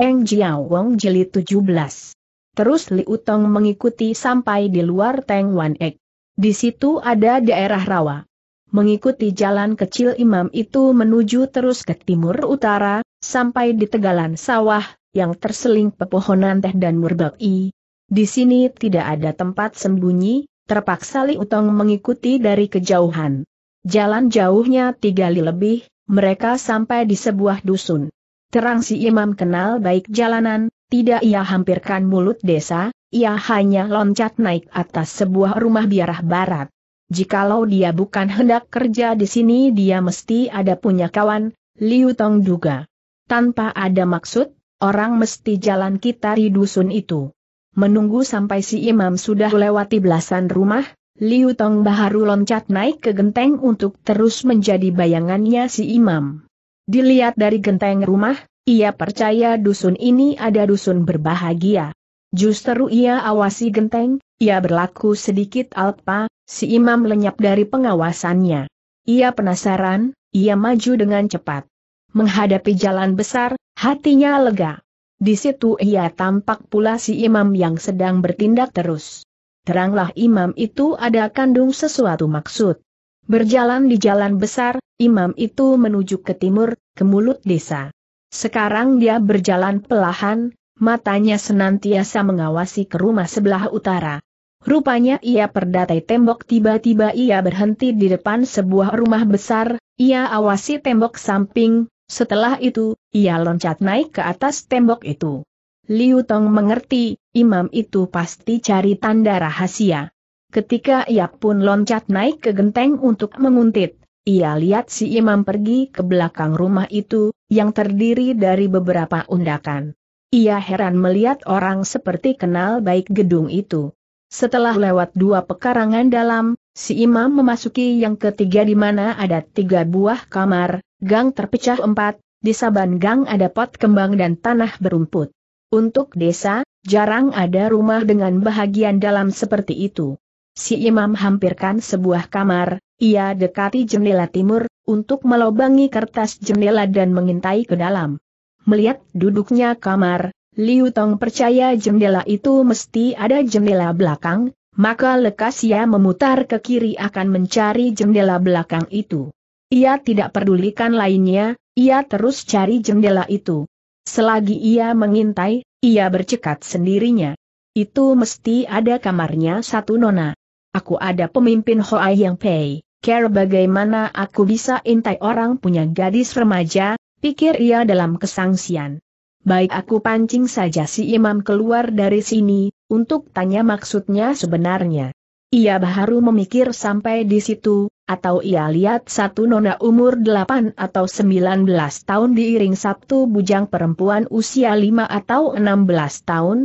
Eng Jiao Wong Jilid 17. Terus Li Utong mengikuti sampai di luar Teng Wan Ek. Di situ ada daerah rawa. Mengikuti jalan kecil imam itu menuju terus ke timur utara, sampai di tegalan sawah, yang terseling pepohonan teh dan i. Di sini tidak ada tempat sembunyi, terpaksa Li Utong mengikuti dari kejauhan. Jalan jauhnya tiga li lebih, mereka sampai di sebuah dusun. Terang si imam kenal baik jalanan, tidak ia hampirkan mulut desa, ia hanya loncat naik atas sebuah rumah biarah barat. Jikalau dia bukan hendak kerja di sini dia mesti ada punya kawan, Liu Tong duga. Tanpa ada maksud, orang mesti jalan kita di dusun itu. Menunggu sampai si imam sudah lewati belasan rumah, Liu Tong baru loncat naik ke genteng untuk terus menjadi bayangannya si imam. Dilihat dari genteng rumah, ia percaya dusun ini ada dusun berbahagia. Justru ia awasi genteng, ia berlaku sedikit alpa, si imam lenyap dari pengawasannya. Ia penasaran, ia maju dengan cepat. Menghadapi jalan besar, hatinya lega. Di situ ia tampak pula si imam yang sedang bertindak terus. Teranglah imam itu ada kandung sesuatu maksud. Berjalan di jalan besar, imam itu menuju ke timur, ke mulut desa. Sekarang dia berjalan pelahan, matanya senantiasa mengawasi ke rumah sebelah utara. Rupanya ia perdatai tembok tiba-tiba ia berhenti di depan sebuah rumah besar, ia awasi tembok samping, setelah itu, ia loncat naik ke atas tembok itu. Liu Tong mengerti, imam itu pasti cari tanda rahasia. Ketika ia pun loncat naik ke genteng untuk menguntit, ia lihat si imam pergi ke belakang rumah itu, yang terdiri dari beberapa undakan. Ia heran melihat orang seperti kenal baik gedung itu. Setelah lewat dua pekarangan dalam, si imam memasuki yang ketiga di mana ada tiga buah kamar, gang terpecah empat, di saban gang ada pot kembang dan tanah berumput. Untuk desa, jarang ada rumah dengan bahagian dalam seperti itu. Si imam hampirkan sebuah kamar, ia dekati jendela timur, untuk melobangi kertas jendela dan mengintai ke dalam. Melihat duduknya kamar, Liu Tong percaya jendela itu mesti ada jendela belakang, maka lekas ia memutar ke kiri akan mencari jendela belakang itu. Ia tidak pedulikan lainnya, ia terus cari jendela itu. Selagi ia mengintai, ia bercekat sendirinya. Itu mesti ada kamarnya satu nona aku ada pemimpin Hoa Yang Pei, care bagaimana aku bisa intai orang punya gadis remaja, pikir ia dalam kesangsian. Baik aku pancing saja si imam keluar dari sini, untuk tanya maksudnya sebenarnya. Ia baru memikir sampai di situ, atau ia lihat satu nona umur 8 atau 19 tahun diiring satu bujang perempuan usia 5 atau 16 tahun.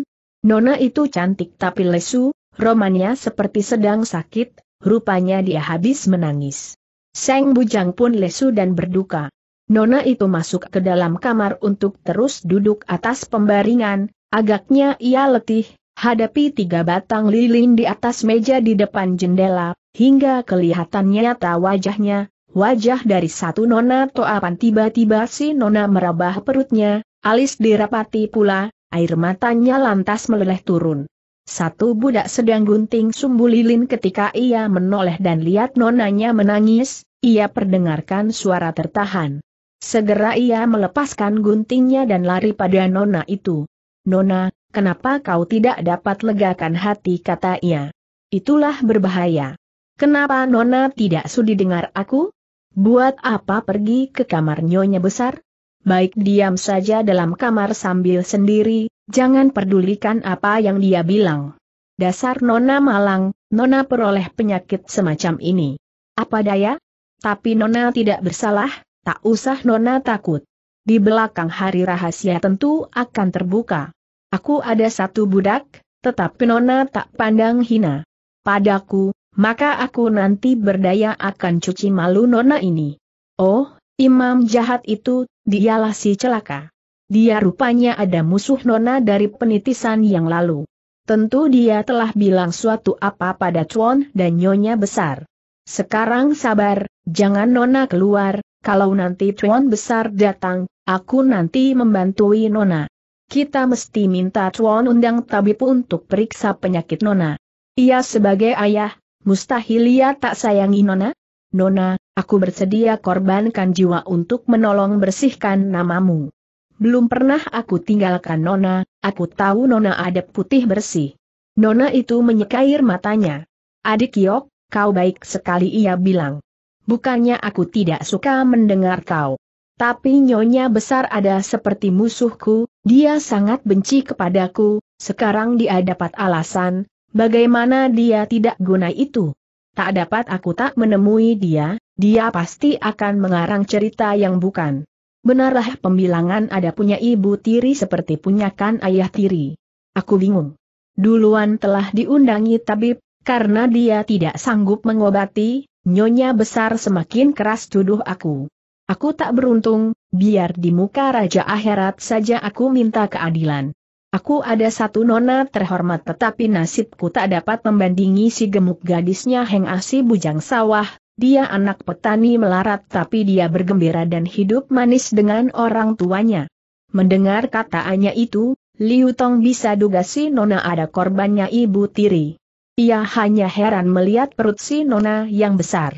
Nona itu cantik tapi lesu, romannya seperti sedang sakit, rupanya dia habis menangis. Seng Bujang pun lesu dan berduka. Nona itu masuk ke dalam kamar untuk terus duduk atas pembaringan, agaknya ia letih, hadapi tiga batang lilin di atas meja di depan jendela, hingga kelihatannya nyata wajahnya, wajah dari satu nona toapan tiba-tiba si nona merabah perutnya, alis dirapati pula, air matanya lantas meleleh turun. Satu budak sedang gunting sumbu lilin ketika ia menoleh dan lihat nonanya menangis, ia perdengarkan suara tertahan. Segera ia melepaskan guntingnya dan lari pada nona itu. Nona, kenapa kau tidak dapat legakan hati kata ia. Itulah berbahaya. Kenapa nona tidak sudi dengar aku? Buat apa pergi ke kamar nyonya besar? Baik diam saja dalam kamar sambil sendiri, Jangan pedulikan apa yang dia bilang. Dasar Nona malang, Nona peroleh penyakit semacam ini. Apa daya? Tapi Nona tidak bersalah, tak usah Nona takut. Di belakang hari rahasia tentu akan terbuka. Aku ada satu budak, tetapi Nona tak pandang hina. Padaku, maka aku nanti berdaya akan cuci malu Nona ini. Oh, imam jahat itu, dialah si celaka. Dia rupanya ada musuh Nona dari penitisan yang lalu. Tentu dia telah bilang suatu apa pada Chuan dan Nyonya besar. Sekarang sabar, jangan Nona keluar, kalau nanti Chuan besar datang, aku nanti membantui Nona. Kita mesti minta Chuan undang tabib untuk periksa penyakit Nona. Ia sebagai ayah, mustahil ia tak sayangi Nona? Nona, aku bersedia korbankan jiwa untuk menolong bersihkan namamu. Belum pernah aku tinggalkan Nona, aku tahu Nona ada putih bersih. Nona itu menyekair matanya. Adik Yok, kau baik sekali ia bilang. Bukannya aku tidak suka mendengar kau. Tapi nyonya besar ada seperti musuhku, dia sangat benci kepadaku, sekarang dia dapat alasan, bagaimana dia tidak guna itu. Tak dapat aku tak menemui dia, dia pasti akan mengarang cerita yang bukan. Benarlah pembilangan ada punya ibu tiri seperti punyakan ayah tiri. Aku bingung. Duluan telah diundangi tabib, karena dia tidak sanggup mengobati, nyonya besar semakin keras tuduh aku. Aku tak beruntung, biar di muka Raja Akhirat saja aku minta keadilan. Aku ada satu nona terhormat tetapi nasibku tak dapat membandingi si gemuk gadisnya Heng Asi Bujang Sawah, dia anak petani melarat tapi dia bergembira dan hidup manis dengan orang tuanya. Mendengar kataannya itu, Liu Tong bisa duga si Nona ada korbannya ibu tiri. Ia hanya heran melihat perut si Nona yang besar.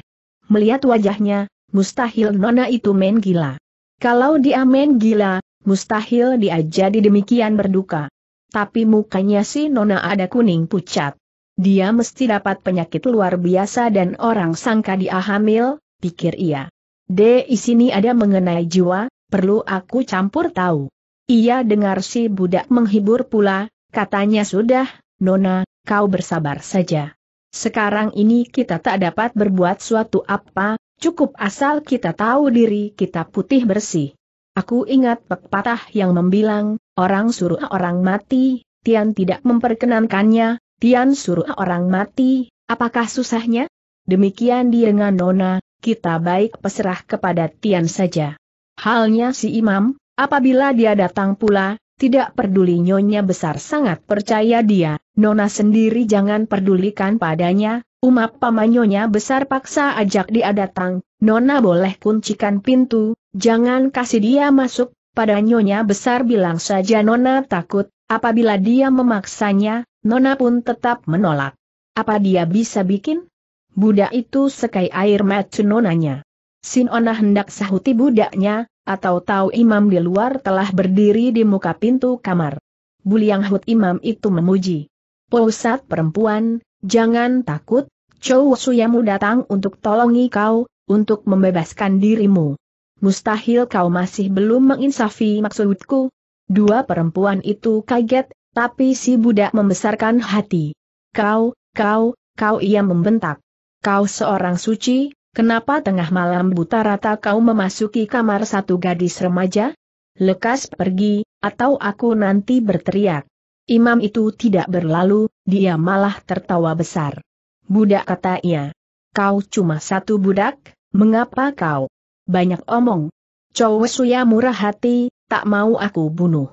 Melihat wajahnya, mustahil Nona itu main gila. Kalau dia main gila, mustahil dia jadi demikian berduka. Tapi mukanya si Nona ada kuning pucat. Dia mesti dapat penyakit luar biasa dan orang sangka dia hamil, pikir ia. D. sini ada mengenai jiwa, perlu aku campur tahu. Ia dengar si budak menghibur pula, katanya sudah, Nona, kau bersabar saja. Sekarang ini kita tak dapat berbuat suatu apa, cukup asal kita tahu diri kita putih bersih. Aku ingat pepatah yang membilang, orang suruh orang mati, Tian tidak memperkenankannya, Tian suruh orang mati, apakah susahnya? Demikian dia dengan Nona, kita baik peserah kepada Tian saja. Halnya si imam, apabila dia datang pula, tidak peduli nyonya besar sangat percaya dia, Nona sendiri jangan pedulikan padanya, Umap pamanyonya besar paksa ajak dia datang, Nona boleh kuncikan pintu, jangan kasih dia masuk, pada nyonya besar bilang saja Nona takut, apabila dia memaksanya, Nona pun tetap menolak. Apa dia bisa bikin? Budak itu sekai air mata nonanya. Sinona hendak sahuti budaknya, atau tahu imam di luar telah berdiri di muka pintu kamar. Buliang Hut imam itu memuji. Pusat perempuan, jangan takut, Chow Suyamu datang untuk tolongi kau, untuk membebaskan dirimu. Mustahil kau masih belum menginsafi maksudku. Dua perempuan itu kaget tapi si budak membesarkan hati. Kau, kau, kau ia membentak. Kau seorang suci, kenapa tengah malam buta rata kau memasuki kamar satu gadis remaja? Lekas pergi, atau aku nanti berteriak. Imam itu tidak berlalu, dia malah tertawa besar. Budak kata ia. Kau cuma satu budak, mengapa kau? Banyak omong. Cowok suya murah hati, tak mau aku bunuh.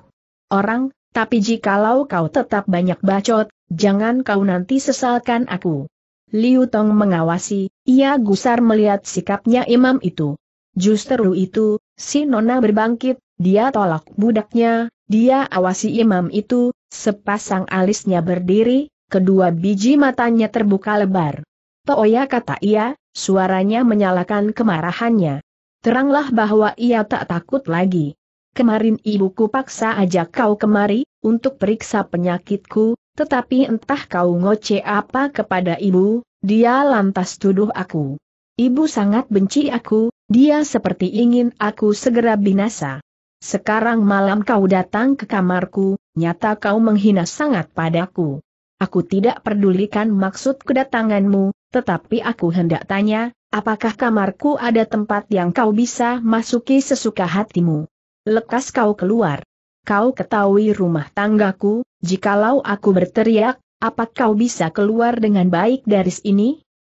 Orang, tapi jikalau kau tetap banyak bacot, jangan kau nanti sesalkan aku. Liu Tong mengawasi, ia gusar melihat sikapnya imam itu. Justru itu, si Nona berbangkit, dia tolak budaknya, dia awasi imam itu, sepasang alisnya berdiri, kedua biji matanya terbuka lebar. Toya kata ia, suaranya menyalakan kemarahannya. Teranglah bahwa ia tak takut lagi kemarin ibuku paksa ajak kau kemari, untuk periksa penyakitku, tetapi entah kau ngoce apa kepada ibu, dia lantas tuduh aku. Ibu sangat benci aku, dia seperti ingin aku segera binasa. Sekarang malam kau datang ke kamarku, nyata kau menghina sangat padaku. Aku tidak pedulikan maksud kedatanganmu, tetapi aku hendak tanya, apakah kamarku ada tempat yang kau bisa masuki sesuka hatimu? Lekas kau keluar. Kau ketahui rumah tanggaku, jikalau aku berteriak, apa kau bisa keluar dengan baik dari sini?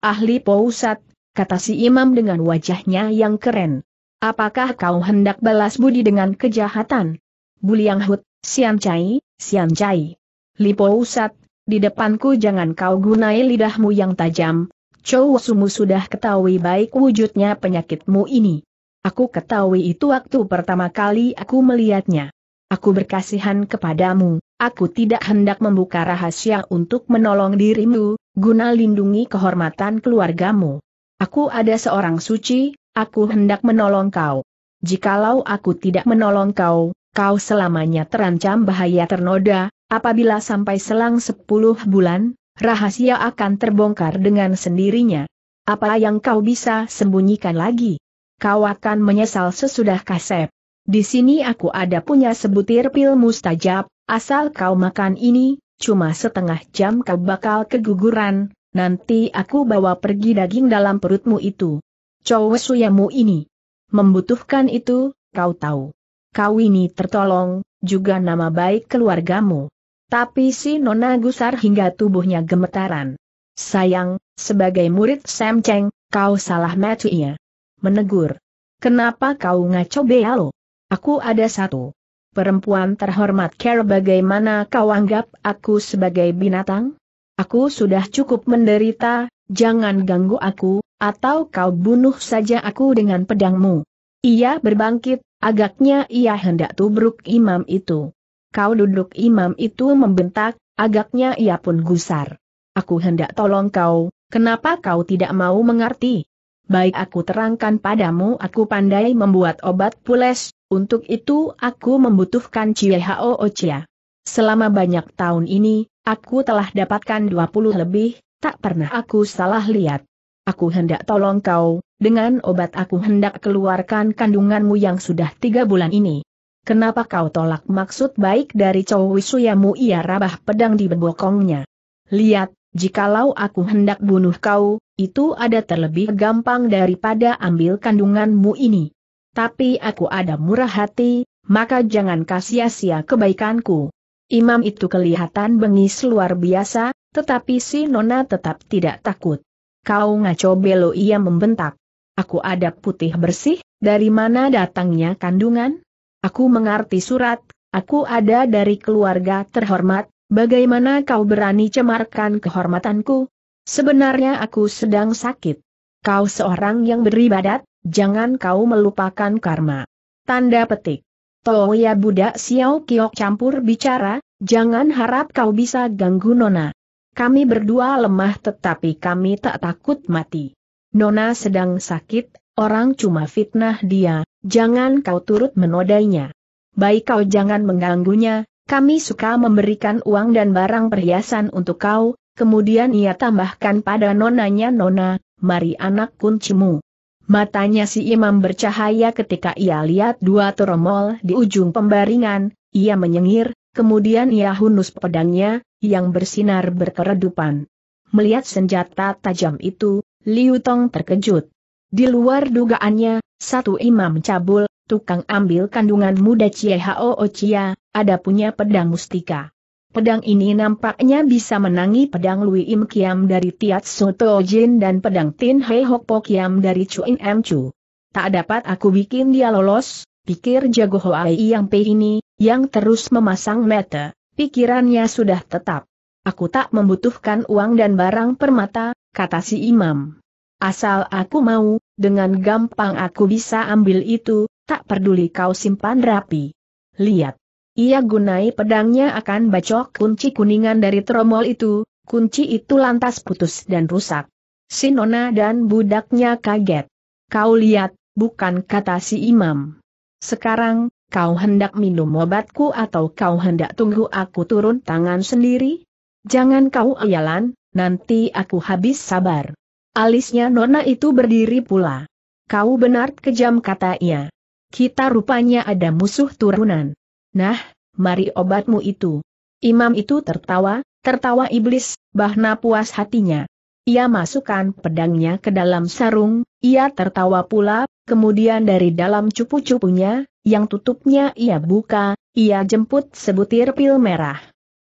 Ahli Pousat, kata si imam dengan wajahnya yang keren. Apakah kau hendak balas budi dengan kejahatan? Buliang Hut, Siam Chai, Siam Chai. Lipo Usat, di depanku jangan kau gunai lidahmu yang tajam, Chow Sumu sudah ketahui baik wujudnya penyakitmu ini. Aku ketahui itu waktu pertama kali aku melihatnya. Aku berkasihan kepadamu, aku tidak hendak membuka rahasia untuk menolong dirimu, guna lindungi kehormatan keluargamu. Aku ada seorang suci, aku hendak menolong kau. Jikalau aku tidak menolong kau, kau selamanya terancam bahaya ternoda, apabila sampai selang sepuluh bulan, rahasia akan terbongkar dengan sendirinya. Apa yang kau bisa sembunyikan lagi? kau akan menyesal sesudah kasep. Di sini aku ada punya sebutir pil mustajab, asal kau makan ini, cuma setengah jam kau bakal keguguran, nanti aku bawa pergi daging dalam perutmu itu. Cowok suyamu ini. Membutuhkan itu, kau tahu. Kau ini tertolong, juga nama baik keluargamu. Tapi si Nona gusar hingga tubuhnya gemetaran. Sayang, sebagai murid Sam Cheng, kau salah metuinya menegur. Kenapa kau ngaco Bealo? Aku ada satu. Perempuan terhormat care bagaimana kau anggap aku sebagai binatang? Aku sudah cukup menderita, jangan ganggu aku, atau kau bunuh saja aku dengan pedangmu. Ia berbangkit, agaknya ia hendak tubruk imam itu. Kau duduk imam itu membentak, agaknya ia pun gusar. Aku hendak tolong kau, kenapa kau tidak mau mengerti? baik aku terangkan padamu aku pandai membuat obat pules, untuk itu aku membutuhkan Cie Hao Ochia. Selama banyak tahun ini, aku telah dapatkan 20 lebih, tak pernah aku salah lihat. Aku hendak tolong kau, dengan obat aku hendak keluarkan kandunganmu yang sudah tiga bulan ini. Kenapa kau tolak maksud baik dari cowok Wisuyamu ia rabah pedang di bebokongnya? Lihat, jikalau aku hendak bunuh kau, itu ada terlebih gampang daripada ambil kandunganmu ini. Tapi aku ada murah hati, maka jangan kasih sia kebaikanku. Imam itu kelihatan bengis luar biasa, tetapi si Nona tetap tidak takut. Kau ngaco belo ia membentak. Aku ada putih bersih, dari mana datangnya kandungan? Aku mengerti surat, aku ada dari keluarga terhormat, bagaimana kau berani cemarkan kehormatanku? Sebenarnya aku sedang sakit. Kau seorang yang beribadat, jangan kau melupakan karma. Tanda petik. Toya budak Xiao Kiok campur bicara, jangan harap kau bisa ganggu Nona. Kami berdua lemah tetapi kami tak takut mati. Nona sedang sakit, orang cuma fitnah dia, jangan kau turut menodainya. Baik kau jangan mengganggunya, kami suka memberikan uang dan barang perhiasan untuk kau, Kemudian ia tambahkan pada nonanya nona, mari anak kuncimu. Matanya si imam bercahaya ketika ia lihat dua tromol di ujung pembaringan, ia menyengir, kemudian ia hunus pedangnya, yang bersinar berkeredupan. Melihat senjata tajam itu, Liu Tong terkejut. Di luar dugaannya, satu imam cabul, tukang ambil kandungan muda Cie Hao Chia, ada punya pedang mustika. Pedang ini nampaknya bisa menangi pedang Lui Im Kiam dari Tiat Soto Jin dan pedang Tin Hei Hok Po Kiam dari In Em Chu. Tak dapat aku bikin dia lolos, pikir jago Hoai yang P ini, yang terus memasang mata, pikirannya sudah tetap. Aku tak membutuhkan uang dan barang permata, kata si imam. Asal aku mau, dengan gampang aku bisa ambil itu, tak peduli kau simpan rapi. Lihat, ia gunai pedangnya akan bacok kunci kuningan dari tromol itu, kunci itu lantas putus dan rusak. Sinona dan budaknya kaget. Kau lihat, bukan kata si imam. Sekarang, kau hendak minum obatku atau kau hendak tunggu aku turun tangan sendiri? Jangan kau ayalan, nanti aku habis sabar. Alisnya Nona itu berdiri pula. Kau benar kejam kata ia. Kita rupanya ada musuh turunan. Nah, mari obatmu itu. Imam itu tertawa, tertawa iblis, bahna puas hatinya. Ia masukkan pedangnya ke dalam sarung, ia tertawa pula, kemudian dari dalam cupu-cupunya, yang tutupnya ia buka, ia jemput sebutir pil merah.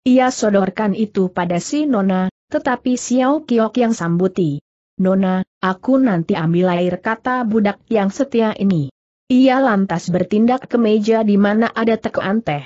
Ia sodorkan itu pada si Nona, tetapi Xiao Kiok yang sambuti. Nona, aku nanti ambil air kata budak yang setia ini. Ia lantas bertindak ke meja di mana ada tekoan teh.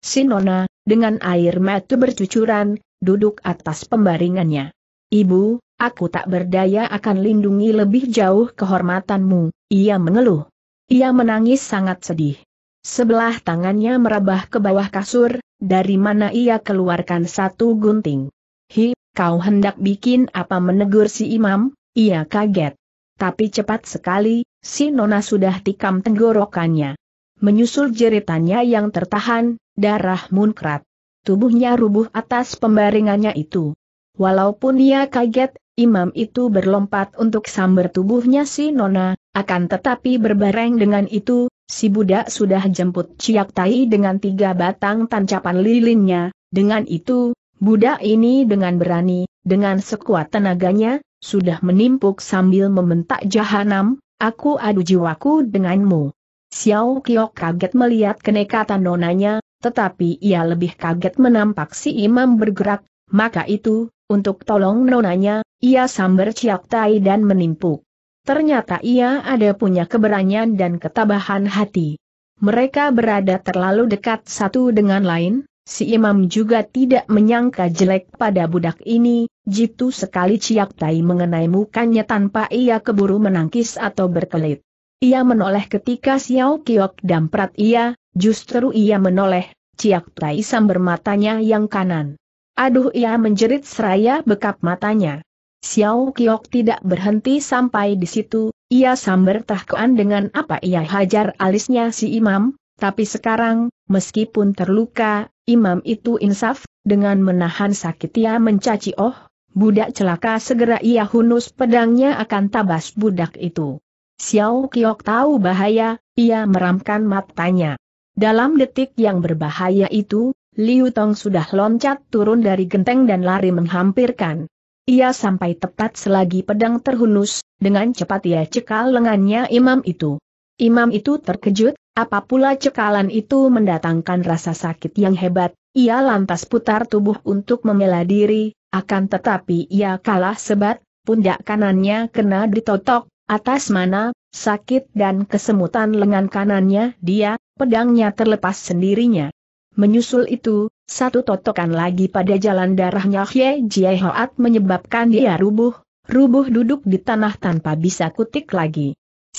Sinona, dengan air mata bercucuran, duduk atas pembaringannya. Ibu, aku tak berdaya akan lindungi lebih jauh kehormatanmu, ia mengeluh. Ia menangis sangat sedih. Sebelah tangannya merabah ke bawah kasur, dari mana ia keluarkan satu gunting. Hi, kau hendak bikin apa menegur si imam? Ia kaget. Tapi cepat sekali, si Nona sudah tikam tenggorokannya. Menyusul jeritannya yang tertahan, darah munkrat. Tubuhnya rubuh atas pembaringannya itu. Walaupun dia kaget, imam itu berlompat untuk sambar tubuhnya si Nona, akan tetapi berbareng dengan itu, si budak sudah jemput Ciak Tai dengan tiga batang tancapan lilinnya, dengan itu, budak ini dengan berani, dengan sekuat tenaganya, sudah menimpuk sambil membentak jahanam, aku adu jiwaku denganmu. Xiao Kiok kaget melihat kenekatan nonanya, tetapi ia lebih kaget menampak si imam bergerak, maka itu, untuk tolong nonanya, ia sambar ciak tai dan menimpuk. Ternyata ia ada punya keberanian dan ketabahan hati. Mereka berada terlalu dekat satu dengan lain, si imam juga tidak menyangka jelek pada budak ini, Jitu sekali Ciak Tai mengenai mukanya tanpa ia keburu menangkis atau berkelit. Ia menoleh ketika Xiao Kiok damprat ia, justru ia menoleh, Ciak Tai samber matanya yang kanan. Aduh ia menjerit seraya bekap matanya. Xiao Kiok tidak berhenti sampai di situ, ia samber tahkoan dengan apa ia hajar alisnya si imam, tapi sekarang, meskipun terluka, imam itu insaf, dengan menahan sakit ia mencaci oh, Budak celaka segera ia hunus pedangnya akan tabas budak itu. Xiao Kiok tahu bahaya, ia meramkan matanya. Dalam detik yang berbahaya itu, Liu Tong sudah loncat turun dari genteng dan lari menghampirkan. Ia sampai tepat selagi pedang terhunus, dengan cepat ia cekal lengannya imam itu. Imam itu terkejut, apa pula cekalan itu mendatangkan rasa sakit yang hebat, ia lantas putar tubuh untuk membela diri, akan tetapi ia kalah sebat, pundak kanannya kena ditotok, atas mana, sakit dan kesemutan lengan kanannya dia, pedangnya terlepas sendirinya. Menyusul itu, satu totokan lagi pada jalan darahnya Hye Jie Hoat menyebabkan dia rubuh, rubuh duduk di tanah tanpa bisa kutik lagi.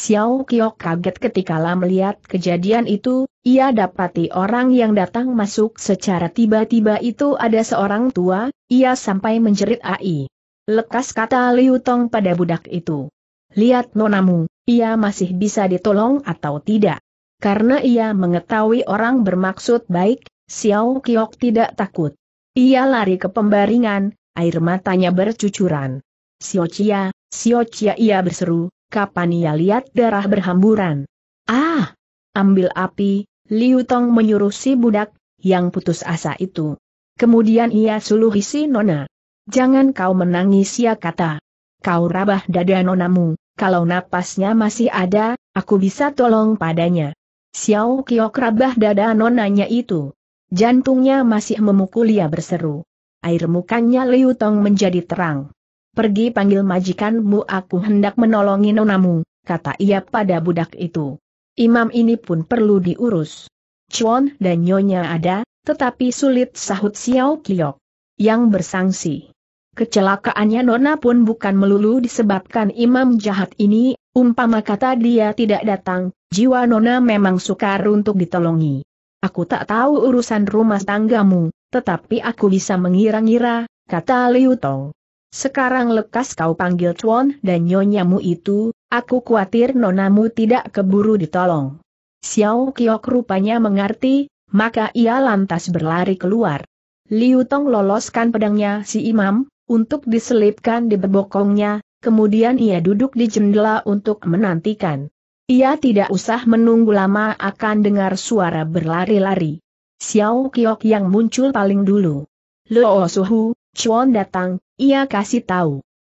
Xiao Qiao kaget ketika lam melihat kejadian itu, ia dapati orang yang datang masuk secara tiba-tiba itu ada seorang tua, ia sampai menjerit ai. Lekas kata Liu Tong pada budak itu. Lihat nonamu, ia masih bisa ditolong atau tidak. Karena ia mengetahui orang bermaksud baik, Xiao Qiao tidak takut. Ia lari ke pembaringan, air matanya bercucuran. Xiao Chia, Xiao Chia ia berseru, kapan ia lihat darah berhamburan. Ah! Ambil api, Liu Tong menyuruh si budak, yang putus asa itu. Kemudian ia suluhi si nona. Jangan kau menangis ya kata. Kau rabah dada nonamu, kalau napasnya masih ada, aku bisa tolong padanya. Xiao Kiok rabah dada nonanya itu. Jantungnya masih memukul ia berseru. Air mukanya Liu Tong menjadi terang pergi panggil majikanmu aku hendak menolongi nonamu, kata ia pada budak itu. Imam ini pun perlu diurus. Chuan dan Nyonya ada, tetapi sulit sahut Xiao Kiok. Yang bersangsi. Kecelakaannya Nona pun bukan melulu disebabkan imam jahat ini, umpama kata dia tidak datang, jiwa Nona memang sukar untuk ditolongi. Aku tak tahu urusan rumah tanggamu, tetapi aku bisa mengira-ngira, kata Liu Tong. Sekarang lekas kau panggil Chuan dan nyonyamu itu, aku khawatir nonamu tidak keburu ditolong. Xiao Kiok rupanya mengerti, maka ia lantas berlari keluar. Liu Tong loloskan pedangnya si imam, untuk diselipkan di bebokongnya, kemudian ia duduk di jendela untuk menantikan. Ia tidak usah menunggu lama akan dengar suara berlari-lari. Xiao Kiok yang muncul paling dulu. Luo Suhu, Chuan datang, ia kasih tahu.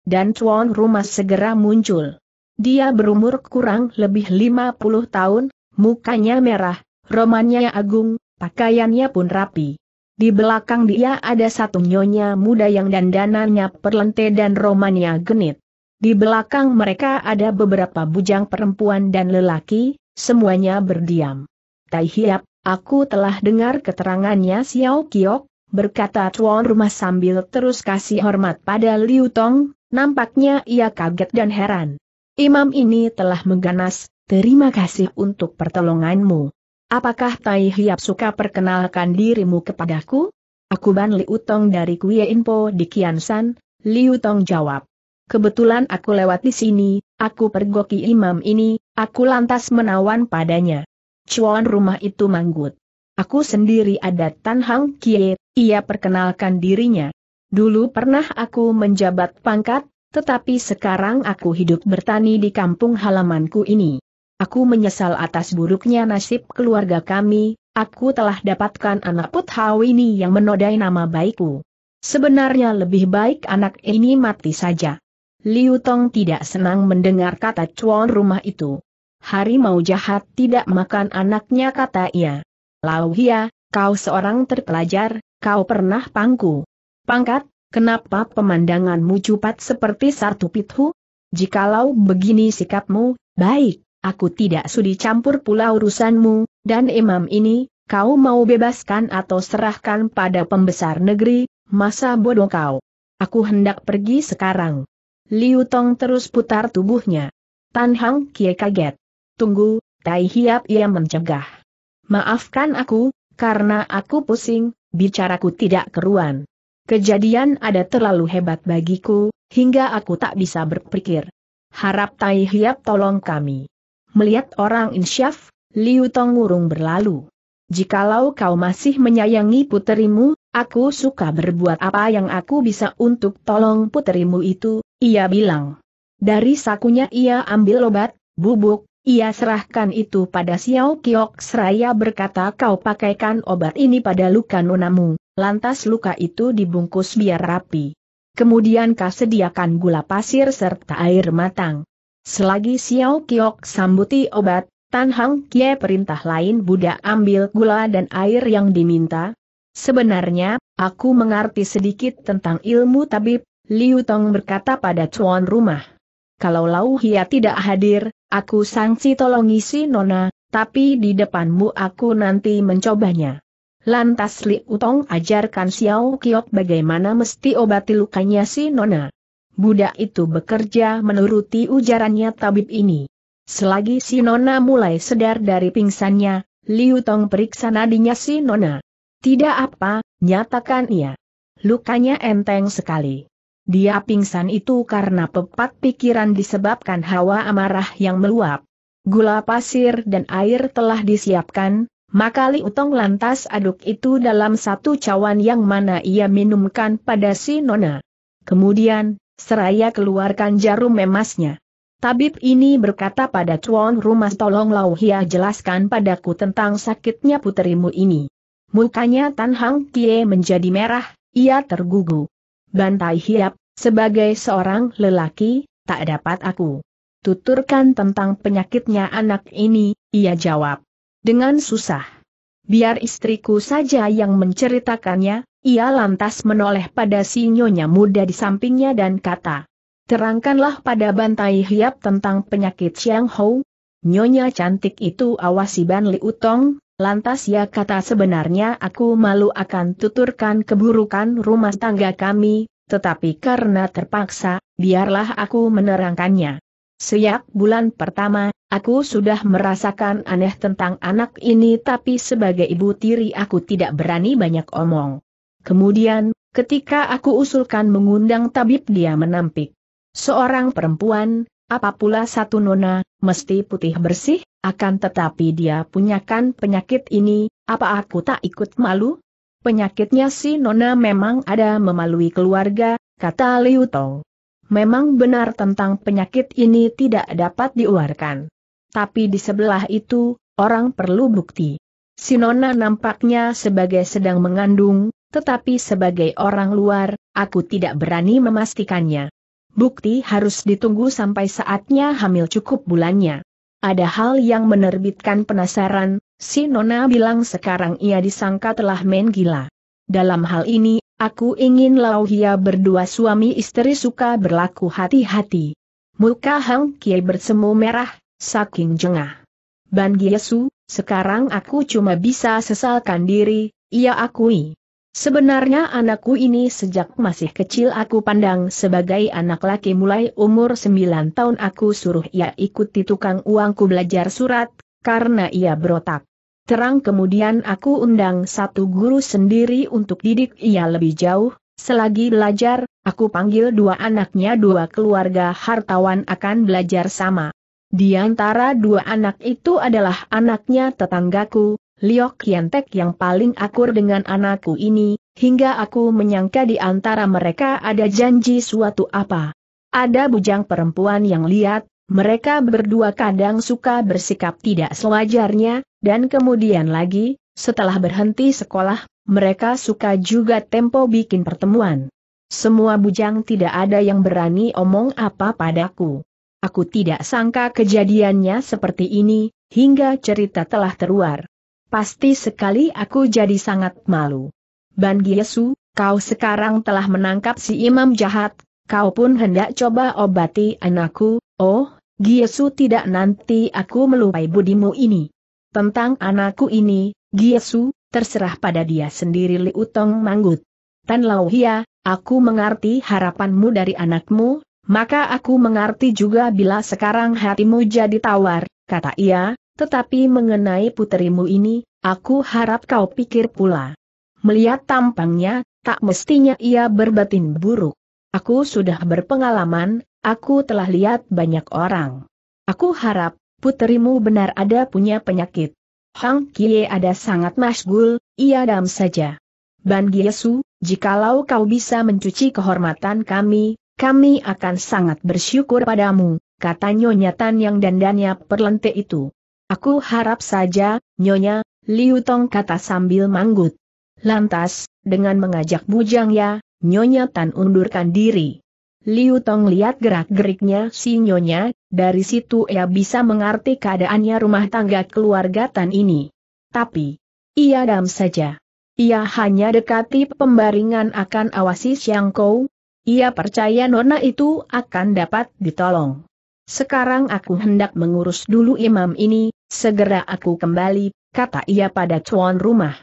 Dan tuan rumah segera muncul. Dia berumur kurang lebih 50 tahun, mukanya merah, romannya agung, pakaiannya pun rapi. Di belakang dia ada satu nyonya muda yang dandanannya perlente dan romannya genit. Di belakang mereka ada beberapa bujang perempuan dan lelaki, semuanya berdiam. Tai Hiap, aku telah dengar keterangannya Xiao Kiok, berkata tuan rumah sambil terus kasih hormat pada Liu Tong, nampaknya ia kaget dan heran. Imam ini telah mengganas, terima kasih untuk pertolonganmu. Apakah Tai Hiap suka perkenalkan dirimu kepadaku? Aku Ban Liu Tong dari Kuya Inpo di Kiansan, Liu Tong jawab. Kebetulan aku lewat di sini, aku pergoki imam ini, aku lantas menawan padanya. Cuan rumah itu manggut. Aku sendiri ada Tan Hang Kie, ia perkenalkan dirinya. Dulu pernah aku menjabat pangkat, tetapi sekarang aku hidup bertani di kampung halamanku ini. Aku menyesal atas buruknya nasib keluarga kami, aku telah dapatkan anak Put ini yang menodai nama baikku. Sebenarnya lebih baik anak ini mati saja. Liu Tong tidak senang mendengar kata cuan rumah itu. Hari mau jahat tidak makan anaknya kata ia. Lau Hia, kau seorang terpelajar, kau pernah pangku. Pangkat, kenapa pemandanganmu cupat seperti sartu pithu? Jikalau begini sikapmu, baik, aku tidak sudi campur pula urusanmu, dan imam ini, kau mau bebaskan atau serahkan pada pembesar negeri, masa bodoh kau. Aku hendak pergi sekarang. Liu Tong terus putar tubuhnya. Tan Hang Kie kaget. Tunggu, Tai Hiap ia mencegah. Maafkan aku, karena aku pusing, bicaraku tidak keruan. Kejadian ada terlalu hebat bagiku, hingga aku tak bisa berpikir. Harap Tai Hiap tolong kami. Melihat orang insyaf, Liu Tong ngurung berlalu. Jikalau kau masih menyayangi puterimu, aku suka berbuat apa yang aku bisa untuk tolong puterimu itu, ia bilang. Dari sakunya ia ambil obat, bubuk, ia serahkan itu pada Xiao Kiok seraya berkata kau pakaikan obat ini pada luka nonamu, lantas luka itu dibungkus biar rapi. Kemudian kau sediakan gula pasir serta air matang. Selagi Xiao Kiok sambuti obat, Tan Hang Kie perintah lain budak ambil gula dan air yang diminta. Sebenarnya, aku mengerti sedikit tentang ilmu tabib, Liu Tong berkata pada Cuan rumah. Kalau Lau Hia tidak hadir, Aku sangsi tolong isi Nona, tapi di depanmu aku nanti mencobanya. Lantas Li Utong ajarkan Xiao Kiok bagaimana mesti obati lukanya si Nona. Budak itu bekerja menuruti ujarannya tabib ini. Selagi si Nona mulai sedar dari pingsannya, Li Utong periksa nadinya si Nona. Tidak apa, nyatakan ia. Lukanya enteng sekali. Dia pingsan itu karena pepat pikiran disebabkan hawa amarah yang meluap. Gula pasir dan air telah disiapkan, maka Li Utong lantas aduk itu dalam satu cawan yang mana ia minumkan pada si Nona. Kemudian, seraya keluarkan jarum emasnya. Tabib ini berkata pada Chuan rumah tolong Lauhia jelaskan padaku tentang sakitnya puterimu ini. Mukanya Tan Hang Kie menjadi merah, ia tergugu bantai hiap, sebagai seorang lelaki, tak dapat aku tuturkan tentang penyakitnya anak ini, ia jawab. Dengan susah. Biar istriku saja yang menceritakannya, ia lantas menoleh pada si nyonya muda di sampingnya dan kata. Terangkanlah pada bantai hiap tentang penyakit Xiang Hou. Nyonya cantik itu awasi Ban Li Utong Lantas ya kata sebenarnya aku malu akan tuturkan keburukan rumah tangga kami, tetapi karena terpaksa, biarlah aku menerangkannya. Sejak bulan pertama, aku sudah merasakan aneh tentang anak ini tapi sebagai ibu tiri aku tidak berani banyak omong. Kemudian, ketika aku usulkan mengundang tabib dia menampik. Seorang perempuan, apa pula satu nona, mesti putih bersih, akan tetapi dia punyakan penyakit ini, apa aku tak ikut malu? Penyakitnya si nona memang ada memalui keluarga, kata Liu Tong. Memang benar tentang penyakit ini tidak dapat diuarkan. Tapi di sebelah itu, orang perlu bukti. Si nona nampaknya sebagai sedang mengandung, tetapi sebagai orang luar, aku tidak berani memastikannya bukti harus ditunggu sampai saatnya hamil cukup bulannya. Ada hal yang menerbitkan penasaran, si Nona bilang sekarang ia disangka telah main gila. Dalam hal ini, aku ingin Lauhia berdua suami istri suka berlaku hati-hati. Muka Hang Kie bersemu merah, saking jengah. Ban Giesu, sekarang aku cuma bisa sesalkan diri, ia akui. Sebenarnya anakku ini sejak masih kecil aku pandang sebagai anak laki mulai umur 9 tahun aku suruh ia ikuti tukang uangku belajar surat, karena ia berotak. Terang kemudian aku undang satu guru sendiri untuk didik ia lebih jauh, selagi belajar, aku panggil dua anaknya dua keluarga hartawan akan belajar sama. Di antara dua anak itu adalah anaknya tetanggaku, Liok Kiantek yang paling akur dengan anakku ini, hingga aku menyangka di antara mereka ada janji suatu apa. Ada bujang perempuan yang lihat, mereka berdua kadang suka bersikap tidak sewajarnya, dan kemudian lagi, setelah berhenti sekolah, mereka suka juga tempo bikin pertemuan. Semua bujang tidak ada yang berani omong apa padaku. Aku tidak sangka kejadiannya seperti ini, hingga cerita telah terluar pasti sekali aku jadi sangat malu. Ban Giesu, kau sekarang telah menangkap si imam jahat, kau pun hendak coba obati anakku, oh, Giesu tidak nanti aku melupai budimu ini. Tentang anakku ini, Giesu, terserah pada dia sendiri Liutong Manggut. Tan Lauhia, aku mengerti harapanmu dari anakmu, maka aku mengerti juga bila sekarang hatimu jadi tawar, kata ia, tetapi mengenai puterimu ini, aku harap kau pikir pula. Melihat tampangnya, tak mestinya ia berbatin buruk. Aku sudah berpengalaman, aku telah lihat banyak orang. Aku harap, puterimu benar ada punya penyakit. Hang Kie ada sangat masgul, ia dam saja. Ban Giesu, jikalau kau bisa mencuci kehormatan kami, kami akan sangat bersyukur padamu, kata Nyonya Tan yang dandannya perlente itu. Aku harap saja, Nyonya, Liu Tong kata sambil manggut. Lantas, dengan mengajak bujangnya, Nyonya Tan undurkan diri. Liu Tong lihat gerak-geriknya si Nyonya, dari situ ia bisa mengerti keadaannya rumah tangga keluarga Tan ini. Tapi, ia dam saja. Ia hanya dekati pembaringan akan awasi Siang Kau. Ia percaya nona itu akan dapat ditolong. Sekarang aku hendak mengurus dulu imam ini, segera aku kembali, kata ia pada tuan rumah.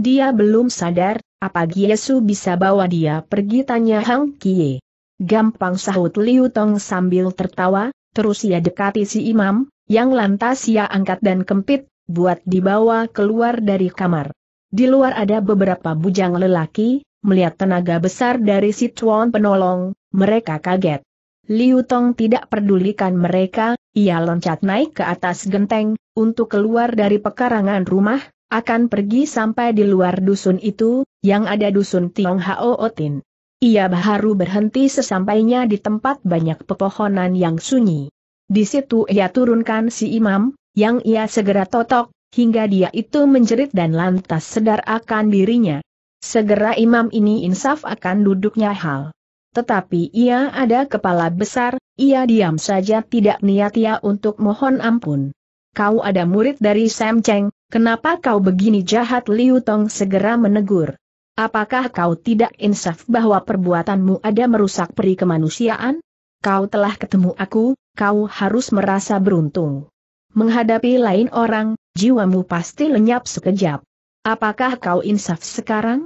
Dia belum sadar, apa Giesu bisa bawa dia pergi tanya Hang Kie. Gampang sahut Liu Tong sambil tertawa, terus ia dekati si imam, yang lantas ia angkat dan kempit, buat dibawa keluar dari kamar. Di luar ada beberapa bujang lelaki, melihat tenaga besar dari si tuan penolong, mereka kaget. Liu Tong tidak pedulikan mereka, ia loncat naik ke atas genteng, untuk keluar dari pekarangan rumah, akan pergi sampai di luar dusun itu, yang ada dusun Tiong Hao Otin. Ia baru berhenti sesampainya di tempat banyak pepohonan yang sunyi. Di situ ia turunkan si imam, yang ia segera totok, hingga dia itu menjerit dan lantas sedar akan dirinya. Segera imam ini insaf akan duduknya hal. Tetapi ia ada kepala besar, ia diam saja tidak niat ia untuk mohon ampun. Kau ada murid dari Sam Cheng, kenapa kau begini jahat Liu Tong segera menegur. Apakah kau tidak insaf bahwa perbuatanmu ada merusak peri kemanusiaan? Kau telah ketemu aku, kau harus merasa beruntung. Menghadapi lain orang, jiwamu pasti lenyap sekejap. Apakah kau insaf sekarang?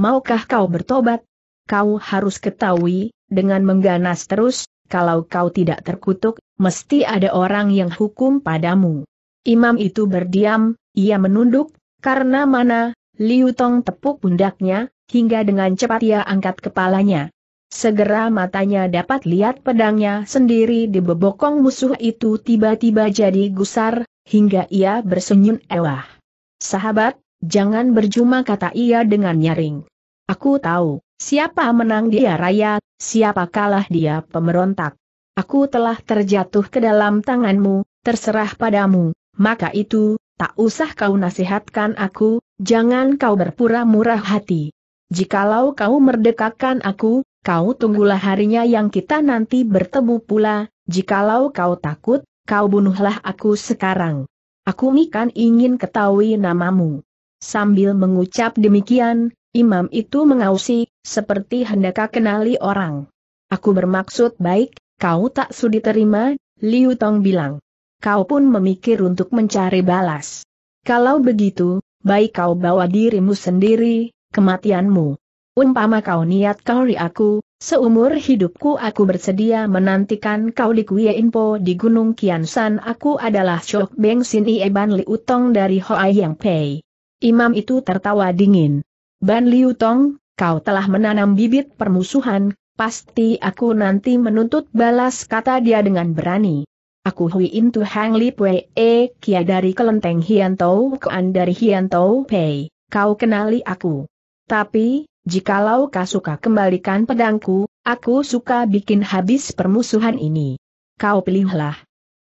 Maukah kau bertobat? kau harus ketahui, dengan mengganas terus, kalau kau tidak terkutuk, mesti ada orang yang hukum padamu. Imam itu berdiam, ia menunduk, karena mana, Liu Tong tepuk pundaknya, hingga dengan cepat ia angkat kepalanya. Segera matanya dapat lihat pedangnya sendiri di bebokong musuh itu tiba-tiba jadi gusar, hingga ia bersenyum ewah. Sahabat, jangan berjuma kata ia dengan nyaring. Aku tahu, Siapa menang dia raya, siapa kalah dia pemberontak. Aku telah terjatuh ke dalam tanganmu, terserah padamu, maka itu, tak usah kau nasihatkan aku, jangan kau berpura murah hati. Jikalau kau merdekakan aku, kau tunggulah harinya yang kita nanti bertemu pula, jikalau kau takut, kau bunuhlah aku sekarang. Aku mikan ingin ketahui namamu. Sambil mengucap demikian, Imam itu mengausi, seperti hendak kenali orang. Aku bermaksud baik, kau tak sudi terima, Liu Tong bilang. Kau pun memikir untuk mencari balas. Kalau begitu, baik kau bawa dirimu sendiri, kematianmu. Umpama kau niat kau ri aku, seumur hidupku aku bersedia menantikan kau di Kuya Inpo di Gunung Kiansan aku adalah Shok Beng Sin Ieban Liu Tong dari Hoa Yang Pei. Imam itu tertawa dingin. Ban Liu Tong, kau telah menanam bibit permusuhan, pasti aku nanti menuntut balas kata dia dengan berani. Aku Hui Intu Hang Li Pue E Kia dari kelenteng Hian Tau Kuan dari Hian Tau Pei, kau kenali aku. Tapi, jikalau kau suka kembalikan pedangku, aku suka bikin habis permusuhan ini. Kau pilihlah.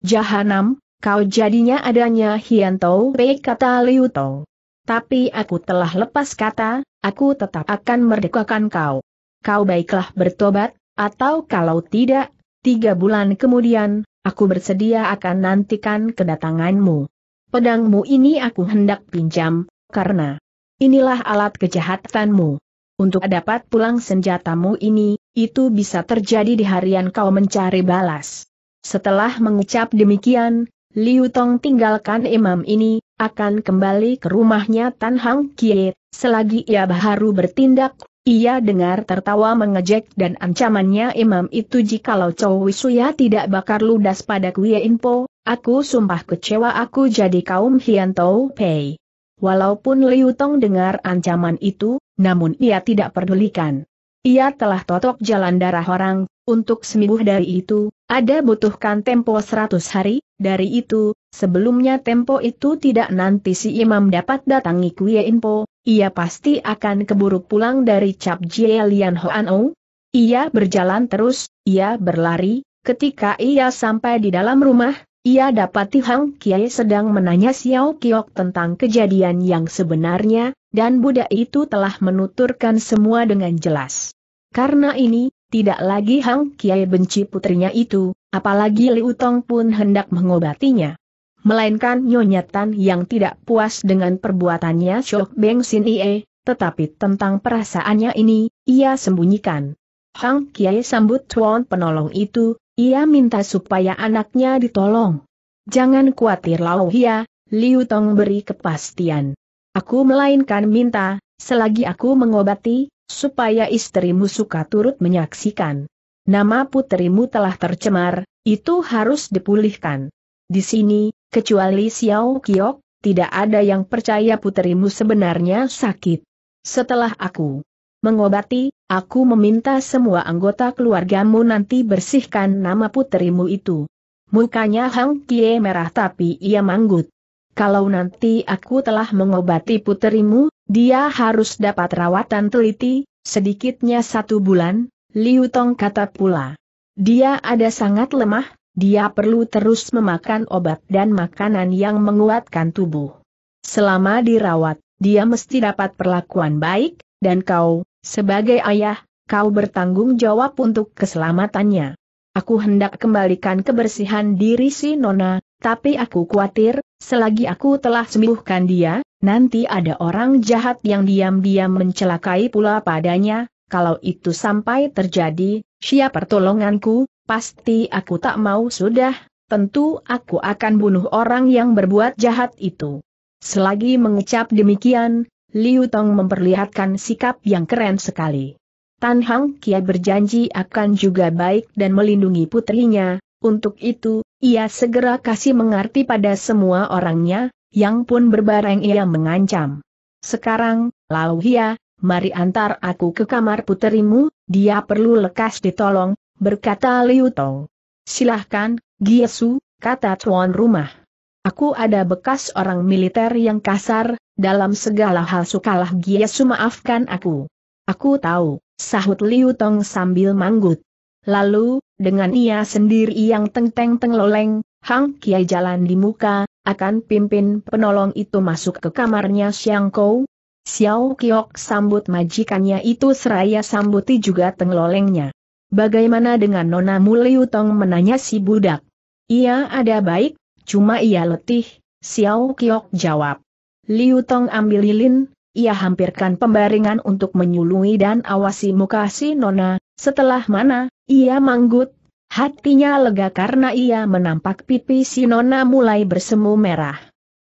Jahanam, kau jadinya adanya Hian Tau Pei kata Liu Tong. Tapi aku telah lepas kata, aku tetap akan merdekakan kau. Kau baiklah bertobat, atau kalau tidak, tiga bulan kemudian, aku bersedia akan nantikan kedatanganmu. Pedangmu ini aku hendak pinjam, karena inilah alat kejahatanmu. Untuk dapat pulang senjatamu ini, itu bisa terjadi di harian kau mencari balas. Setelah mengucap demikian, Liu Tong tinggalkan imam ini, akan kembali ke rumahnya Tan Hang Kie, selagi ia baru bertindak, ia dengar tertawa mengejek dan ancamannya imam itu jikalau Chow Wisuya tidak bakar ludas pada Kuya Inpo, aku sumpah kecewa aku jadi kaum Hian Tau Pei. Walaupun Liu Tong dengar ancaman itu, namun ia tidak pedulikan. Ia telah totok jalan darah orang, untuk sembuh dari itu, ada butuhkan tempo 100 hari, dari itu, sebelumnya tempo itu tidak nanti si imam dapat datangi Kuya Inpo, ia pasti akan keburu pulang dari Cap Jie Lian Hoan Ia berjalan terus, ia berlari, ketika ia sampai di dalam rumah, ia dapati Hang Kiai sedang menanya Xiao Kiok tentang kejadian yang sebenarnya, dan budak itu telah menuturkan semua dengan jelas. Karena ini, tidak lagi Hang Kiai benci putrinya itu, apalagi Liu Tong pun hendak mengobatinya. Melainkan Nyonya Tan yang tidak puas dengan perbuatannya Shok Beng Sin Ie, tetapi tentang perasaannya ini, ia sembunyikan. Hang Kiai sambut Tuan penolong itu, ia minta supaya anaknya ditolong. Jangan khawatir Lau Hia, Liu Tong beri kepastian. Aku melainkan minta, selagi aku mengobati, supaya istrimu suka turut menyaksikan. Nama putrimu telah tercemar, itu harus dipulihkan. Di sini, kecuali Xiao Kiok, tidak ada yang percaya putrimu sebenarnya sakit. Setelah aku mengobati, aku meminta semua anggota keluargamu nanti bersihkan nama putrimu itu. Mukanya Hang Kie merah tapi ia manggut. Kalau nanti aku telah mengobati putrimu, dia harus dapat rawatan teliti, sedikitnya satu bulan, Liu Tong kata pula. Dia ada sangat lemah, dia perlu terus memakan obat dan makanan yang menguatkan tubuh. Selama dirawat, dia mesti dapat perlakuan baik, dan kau, sebagai ayah, kau bertanggung jawab untuk keselamatannya. Aku hendak kembalikan kebersihan diri si Nona, tapi aku khawatir, selagi aku telah sembuhkan dia, nanti ada orang jahat yang diam-diam mencelakai pula padanya, kalau itu sampai terjadi, siap pertolonganku, pasti aku tak mau sudah, tentu aku akan bunuh orang yang berbuat jahat itu. Selagi mengucap demikian, Liu Tong memperlihatkan sikap yang keren sekali. Tan Hang Kia berjanji akan juga baik dan melindungi putrinya, untuk itu, ia segera kasih mengerti pada semua orangnya, yang pun berbareng ia mengancam. Sekarang, Lauhia, mari antar aku ke kamar puterimu, dia perlu lekas ditolong, berkata Liu Tong. Silahkan, Giesu, kata tuan rumah. Aku ada bekas orang militer yang kasar, dalam segala hal sukalah Giesu maafkan aku. Aku tahu, sahut Liu Tong sambil manggut. Lalu, dengan ia sendiri yang teng-teng-teng loleng, Hang Kiai jalan di muka, akan pimpin penolong itu masuk ke kamarnya Siang Kou. Xiao Kiok sambut majikannya itu seraya sambuti juga tenglolengnya. Bagaimana dengan Nona Muliu Tong menanya si budak? Ia ada baik, cuma ia letih, Xiao Kiok jawab. Liu Tong ambil lilin, ia hampirkan pembaringan untuk menyului dan awasi muka si Nona, setelah mana, ia manggut, hatinya lega karena ia menampak pipi si Nona mulai bersemu merah.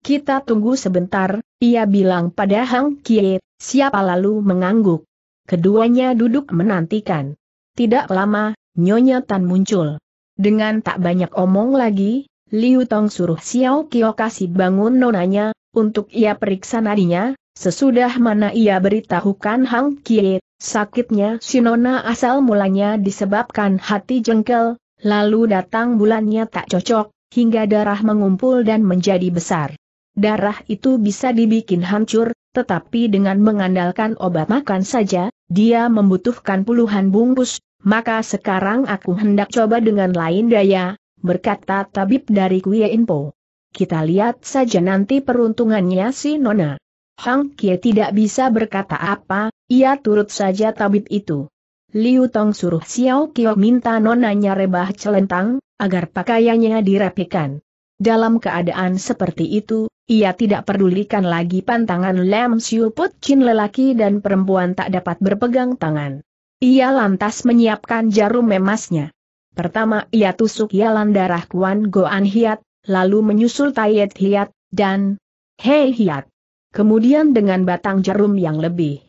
Kita tunggu sebentar, ia bilang pada Hang Kie, siapa lalu mengangguk. Keduanya duduk menantikan. Tidak lama, Nyonya Tan muncul. Dengan tak banyak omong lagi, Liu Tong suruh Xiao Kio kasih bangun nonanya, untuk ia periksa nadinya, sesudah mana ia beritahukan Hang Kie, Sakitnya Sinona asal mulanya disebabkan hati jengkel, lalu datang bulannya tak cocok, hingga darah mengumpul dan menjadi besar. Darah itu bisa dibikin hancur, tetapi dengan mengandalkan obat makan saja, dia membutuhkan puluhan bungkus, maka sekarang aku hendak coba dengan lain daya, berkata tabib dari Kue Inpo. Kita lihat saja nanti peruntungannya si Nona. Hang Kie tidak bisa berkata apa, ia turut saja tabib itu. Liu Tong suruh Xiao Qiu minta nonanya rebah celentang, agar pakaiannya dirapikan. Dalam keadaan seperti itu, ia tidak pedulikan lagi pantangan Lam Siu Put Chin lelaki dan perempuan tak dapat berpegang tangan. Ia lantas menyiapkan jarum emasnya. Pertama ia tusuk yalan darah Kuan Goan Hiat, lalu menyusul Tayet Hiat, dan Hei Hiat. Kemudian dengan batang jarum yang lebih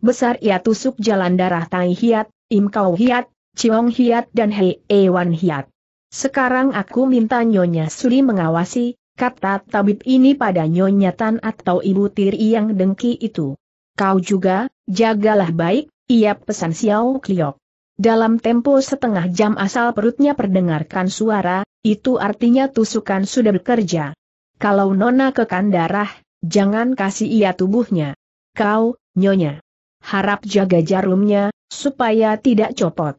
besar ia tusuk jalan darah Tai Hiat, Im Kau Hiat, Ciong Hiat dan Hei Ewan Hiat. Sekarang aku minta Nyonya Suri mengawasi, kata tabib ini pada Nyonya Tan atau Ibu Tiri yang dengki itu. Kau juga, jagalah baik, ia pesan Xiao Kliok. Dalam tempo setengah jam asal perutnya perdengarkan suara, itu artinya tusukan sudah bekerja. Kalau Nona kekan darah, jangan kasih ia tubuhnya. Kau, Nyonya harap jaga jarumnya, supaya tidak copot.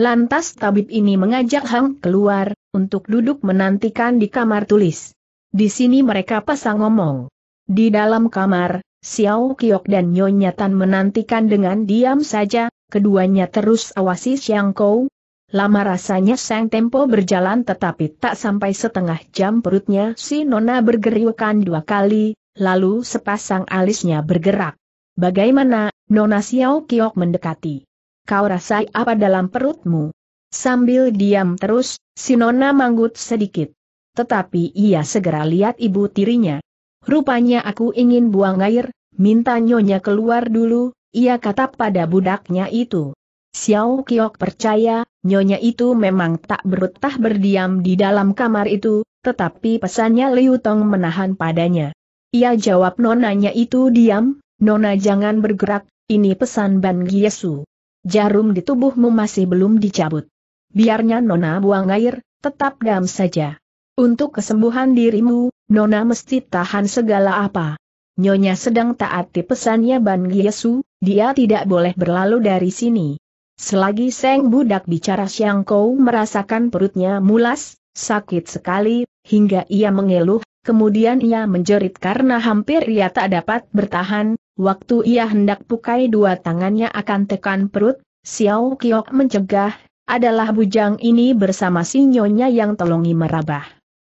Lantas tabib ini mengajak Hang keluar, untuk duduk menantikan di kamar tulis. Di sini mereka pasang ngomong. Di dalam kamar, Xiao Kiok dan Nyonya Tan menantikan dengan diam saja, keduanya terus awasi Xiang Kou. Lama rasanya sang tempo berjalan tetapi tak sampai setengah jam perutnya si Nona bergeriukan dua kali, lalu sepasang alisnya bergerak. Bagaimana, Nona Xiao Kiok mendekati? Kau rasai apa dalam perutmu? Sambil diam terus, si Nona manggut sedikit. Tetapi ia segera lihat ibu tirinya. Rupanya aku ingin buang air, minta nyonya keluar dulu, ia kata pada budaknya itu. Xiao Kiok percaya, nyonya itu memang tak berutah berdiam di dalam kamar itu, tetapi pesannya Liu Tong menahan padanya. Ia jawab nonanya itu diam, Nona jangan bergerak, ini pesan Ban Giesu. Jarum di tubuhmu masih belum dicabut. Biarnya Nona buang air, tetap dam saja. Untuk kesembuhan dirimu, Nona mesti tahan segala apa. Nyonya sedang taati pesannya Ban Giesu, dia tidak boleh berlalu dari sini. Selagi Seng Budak bicara Siang Kou merasakan perutnya mulas, sakit sekali, hingga ia mengeluh, kemudian ia menjerit karena hampir ia tak dapat bertahan, Waktu ia hendak pukai dua tangannya akan tekan perut, Xiao Kiok mencegah, adalah bujang ini bersama si nyonya yang tolongi merabah.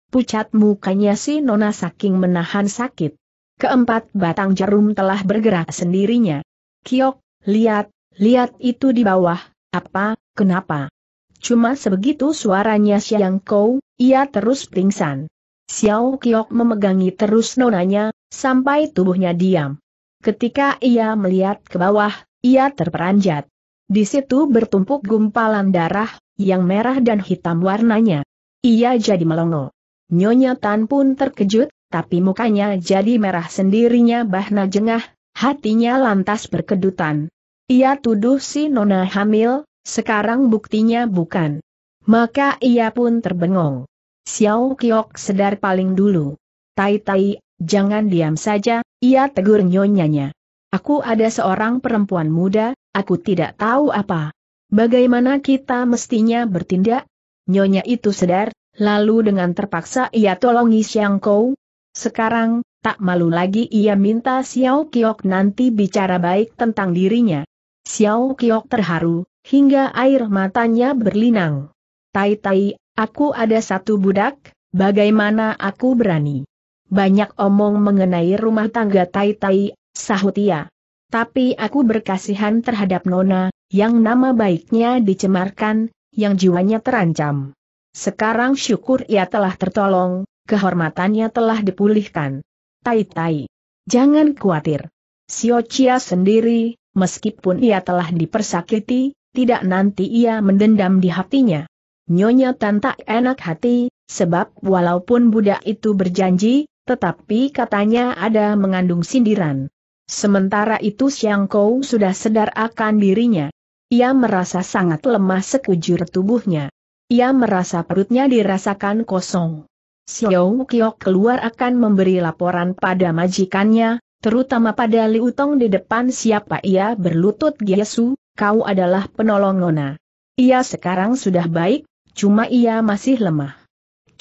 Pucat mukanya si nona saking menahan sakit. Keempat batang jarum telah bergerak sendirinya. Kiok, lihat, lihat itu di bawah, apa, kenapa? Cuma sebegitu suaranya siang Kou, ia terus pingsan. Xiao Kiok memegangi terus nonanya, sampai tubuhnya diam. Ketika ia melihat ke bawah, ia terperanjat. Di situ bertumpuk gumpalan darah, yang merah dan hitam warnanya. Ia jadi melongo. Nyonya Tan pun terkejut, tapi mukanya jadi merah sendirinya bahna jengah, hatinya lantas berkedutan. Ia tuduh si Nona hamil, sekarang buktinya bukan. Maka ia pun terbengong. Xiao Kiok sedar paling dulu. Tai Tai, jangan diam saja, ia tegur nyonyanya. Aku ada seorang perempuan muda, aku tidak tahu apa. Bagaimana kita mestinya bertindak? Nyonya itu sedar, lalu dengan terpaksa ia tolongi Xiang Kou. Sekarang, tak malu lagi ia minta Xiao Kiok nanti bicara baik tentang dirinya. Xiao Kiok terharu, hingga air matanya berlinang. Tai Tai, aku ada satu budak, bagaimana aku berani? Banyak omong mengenai rumah tangga Tai Tai, sahut ia. Tapi aku berkasihan terhadap Nona, yang nama baiknya dicemarkan, yang jiwanya terancam. Sekarang syukur ia telah tertolong, kehormatannya telah dipulihkan. Tai Tai. Jangan khawatir. Sio Chia sendiri, meskipun ia telah dipersakiti, tidak nanti ia mendendam di hatinya. Nyonya Tan tak enak hati, sebab walaupun budak itu berjanji, tetapi katanya ada mengandung sindiran. Sementara itu Siang Kou sudah sedar akan dirinya. Ia merasa sangat lemah sekujur tubuhnya. Ia merasa perutnya dirasakan kosong. Xiao Kiok keluar akan memberi laporan pada majikannya, terutama pada Liu Tong di depan siapa ia berlutut Giesu, kau adalah penolong Nona. Ia sekarang sudah baik, cuma ia masih lemah.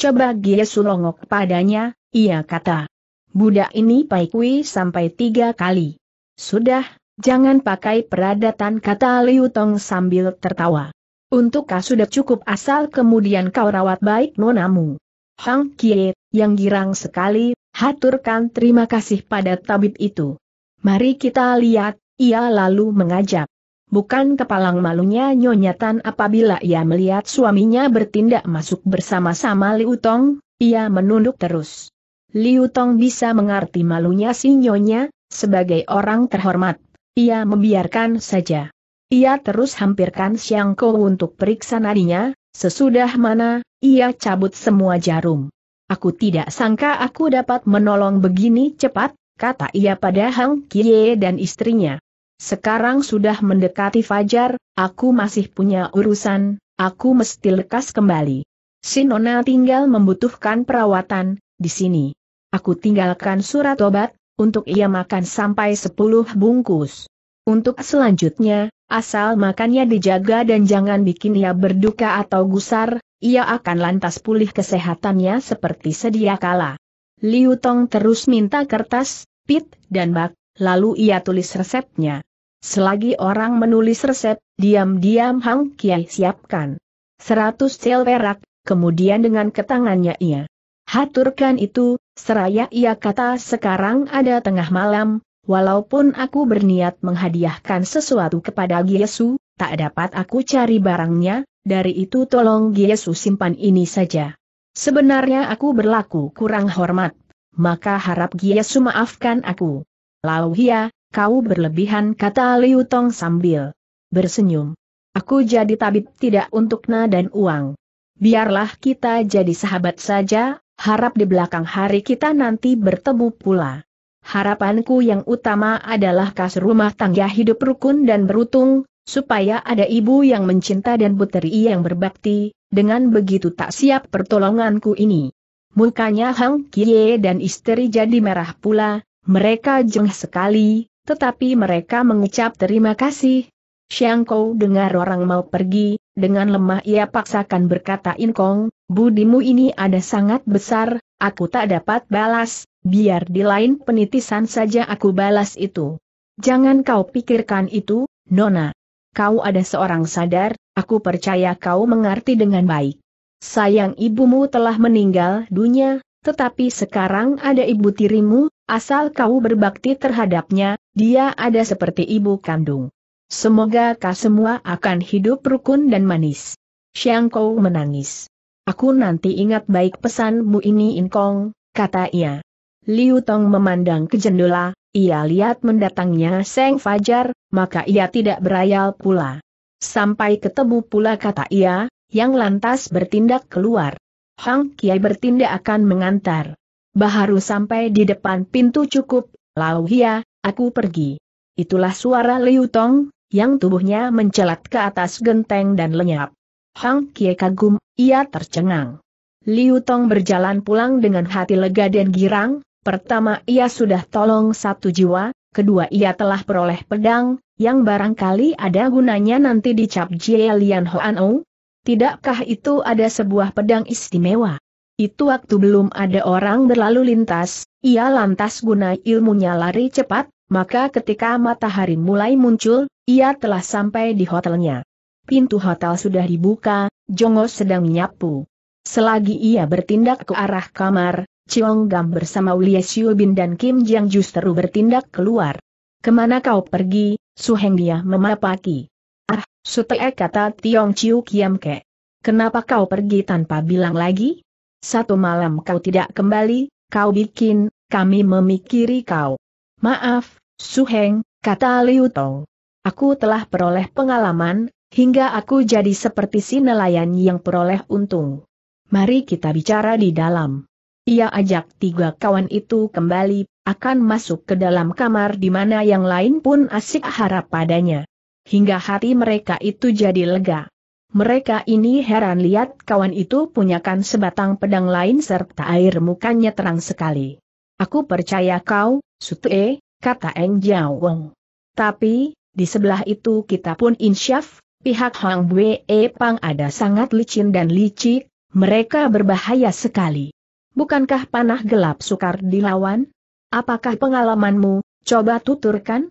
Coba Gie Sulongok padanya, ia kata. Budak ini paikui sampai tiga kali. Sudah, jangan pakai peradatan kata Liu Tong sambil tertawa. Untuk kau sudah cukup asal kemudian kau rawat baik nonamu. Hang Kie, yang girang sekali, haturkan terima kasih pada tabib itu. Mari kita lihat, ia lalu mengajak. Bukan kepalang malunya Nyonya Tan apabila ia melihat suaminya bertindak masuk bersama-sama Liu Tong, ia menunduk terus. Liu Tong bisa mengerti malunya si Nyonya, sebagai orang terhormat, ia membiarkan saja. Ia terus hampirkan Xiang Ko untuk periksa nadinya, sesudah mana, ia cabut semua jarum. Aku tidak sangka aku dapat menolong begini cepat, kata ia pada Hang Kie dan istrinya. Sekarang sudah mendekati fajar, aku masih punya urusan, aku mesti lekas kembali. Sinona tinggal membutuhkan perawatan, di sini. Aku tinggalkan surat obat, untuk ia makan sampai 10 bungkus. Untuk selanjutnya, asal makannya dijaga dan jangan bikin ia berduka atau gusar, ia akan lantas pulih kesehatannya seperti sedia kala. Liu Tong terus minta kertas, pit, dan bak, lalu ia tulis resepnya. Selagi orang menulis resep, diam-diam Hang Kiai siapkan. Seratus sel perak, kemudian dengan ketangannya ia. Haturkan itu, seraya ia kata sekarang ada tengah malam, walaupun aku berniat menghadiahkan sesuatu kepada Giesu, tak dapat aku cari barangnya, dari itu tolong Giesu simpan ini saja. Sebenarnya aku berlaku kurang hormat, maka harap Giesu maafkan aku. Lauhia, Kau berlebihan kata Liu Tong sambil bersenyum. Aku jadi tabib tidak untuk na dan uang. Biarlah kita jadi sahabat saja, harap di belakang hari kita nanti bertemu pula. Harapanku yang utama adalah kas rumah tangga hidup rukun dan beruntung, supaya ada ibu yang mencinta dan puteri yang berbakti, dengan begitu tak siap pertolonganku ini. Mukanya Hang Kie dan istri jadi merah pula, mereka jeng sekali, tetapi mereka mengucap terima kasih. Xiang Kou dengar orang mau pergi, dengan lemah ia paksakan berkata Inkong, budimu ini ada sangat besar, aku tak dapat balas, biar di lain penitisan saja aku balas itu. Jangan kau pikirkan itu, Nona. Kau ada seorang sadar, aku percaya kau mengerti dengan baik. Sayang ibumu telah meninggal dunia, tetapi sekarang ada ibu tirimu, asal kau berbakti terhadapnya, dia ada seperti ibu kandung. Semoga kau semua akan hidup rukun dan manis. Xiang Kou menangis. Aku nanti ingat baik pesanmu ini Inkong, kata ia. Liu Tong memandang ke jendela, ia lihat mendatangnya Seng Fajar, maka ia tidak berayal pula. Sampai ketemu pula kata ia, yang lantas bertindak keluar. Hang Kiai bertindak akan mengantar. Baharu sampai di depan pintu cukup, Lau Hia, aku pergi. Itulah suara Liu Tong, yang tubuhnya mencelat ke atas genteng dan lenyap. Hang kiai kagum, ia tercengang. Liu Tong berjalan pulang dengan hati lega dan girang, pertama ia sudah tolong satu jiwa, kedua ia telah peroleh pedang, yang barangkali ada gunanya nanti dicap Jie Lian Hoan Ong, Tidakkah itu ada sebuah pedang istimewa? Itu waktu belum ada orang berlalu lintas, ia lantas guna ilmunya lari cepat, maka ketika matahari mulai muncul, ia telah sampai di hotelnya. Pintu hotel sudah dibuka, Jongo sedang menyapu. Selagi ia bertindak ke arah kamar, Chiong Gam bersama Ulia Bin dan Kim Jiang justru bertindak keluar. Kemana kau pergi, Suheng dia memapaki. Ah, Sutee kata Tiong Chiu Kiam Ke. Kenapa kau pergi tanpa bilang lagi? Satu malam kau tidak kembali, kau bikin, kami memikiri kau. Maaf, Su Heng, kata Liu Tong. Aku telah peroleh pengalaman, hingga aku jadi seperti si nelayan yang peroleh untung. Mari kita bicara di dalam. Ia ajak tiga kawan itu kembali, akan masuk ke dalam kamar di mana yang lain pun asik harap padanya hingga hati mereka itu jadi lega. Mereka ini heran lihat kawan itu punyakan sebatang pedang lain serta air mukanya terang sekali. Aku percaya kau, Sute, kata Eng Jiao Wong. Tapi, di sebelah itu kita pun insyaf, pihak Hang Bue Pang ada sangat licin dan licik, mereka berbahaya sekali. Bukankah panah gelap sukar dilawan? Apakah pengalamanmu, coba tuturkan?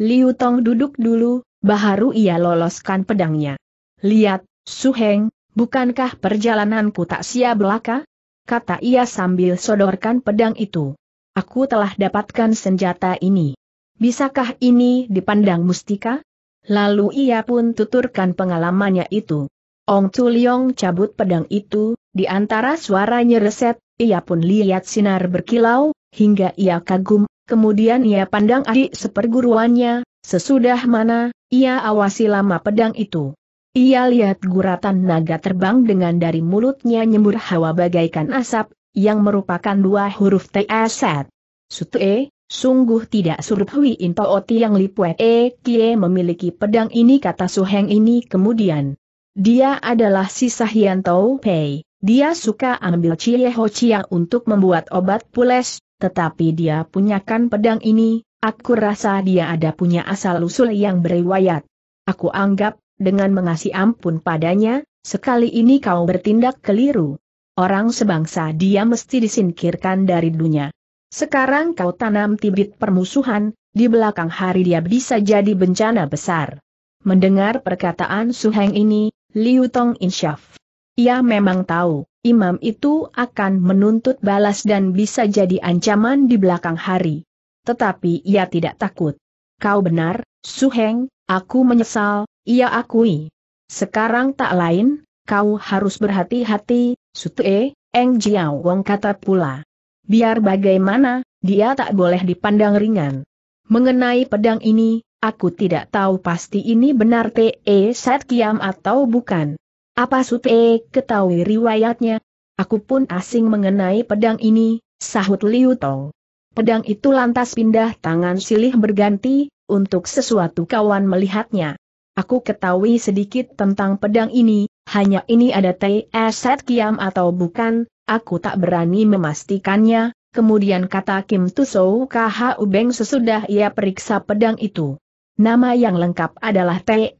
Liu Tong duduk dulu, baharu ia loloskan pedangnya. Lihat, Su Heng, bukankah perjalananku tak sia belaka? Kata ia sambil sodorkan pedang itu. Aku telah dapatkan senjata ini. Bisakah ini dipandang mustika? Lalu ia pun tuturkan pengalamannya itu. Ong Tuliong cabut pedang itu, di antara suaranya reset, ia pun lihat sinar berkilau, hingga ia kagum, kemudian ia pandang adik seperguruannya, Sesudah mana, ia awasi lama pedang itu. Ia lihat guratan naga terbang dengan dari mulutnya nyembur hawa bagaikan asap, yang merupakan dua huruf teaset. Sute, sungguh tidak surup Hui oti yang Lipue E Kie memiliki pedang ini kata Suheng ini kemudian. Dia adalah si Sahian Tau Pei, dia suka ambil Cie Ho Chia untuk membuat obat pules, tetapi dia punyakan pedang ini, Aku rasa dia ada punya asal-usul yang beriwayat. Aku anggap, dengan mengasih ampun padanya, sekali ini kau bertindak keliru. Orang sebangsa dia mesti disingkirkan dari dunia. Sekarang kau tanam tibit permusuhan, di belakang hari dia bisa jadi bencana besar. Mendengar perkataan Suheng ini, Liu Tong insyaf. Ia memang tahu, imam itu akan menuntut balas dan bisa jadi ancaman di belakang hari tetapi ia tidak takut. Kau benar, Su Heng. aku menyesal, ia akui. Sekarang tak lain, kau harus berhati-hati, Sutue, Eng Jiao Wong kata pula. Biar bagaimana, dia tak boleh dipandang ringan. Mengenai pedang ini, aku tidak tahu pasti ini benar T.E. Set Kiam atau bukan. Apa Sutue ketahui riwayatnya? Aku pun asing mengenai pedang ini, sahut Liu Tong. Pedang itu lantas pindah tangan silih berganti, untuk sesuatu kawan melihatnya. Aku ketahui sedikit tentang pedang ini, hanya ini ada TS Kiam atau bukan, aku tak berani memastikannya, kemudian kata Kim Tusou KH Ubeng sesudah ia periksa pedang itu. Nama yang lengkap adalah TE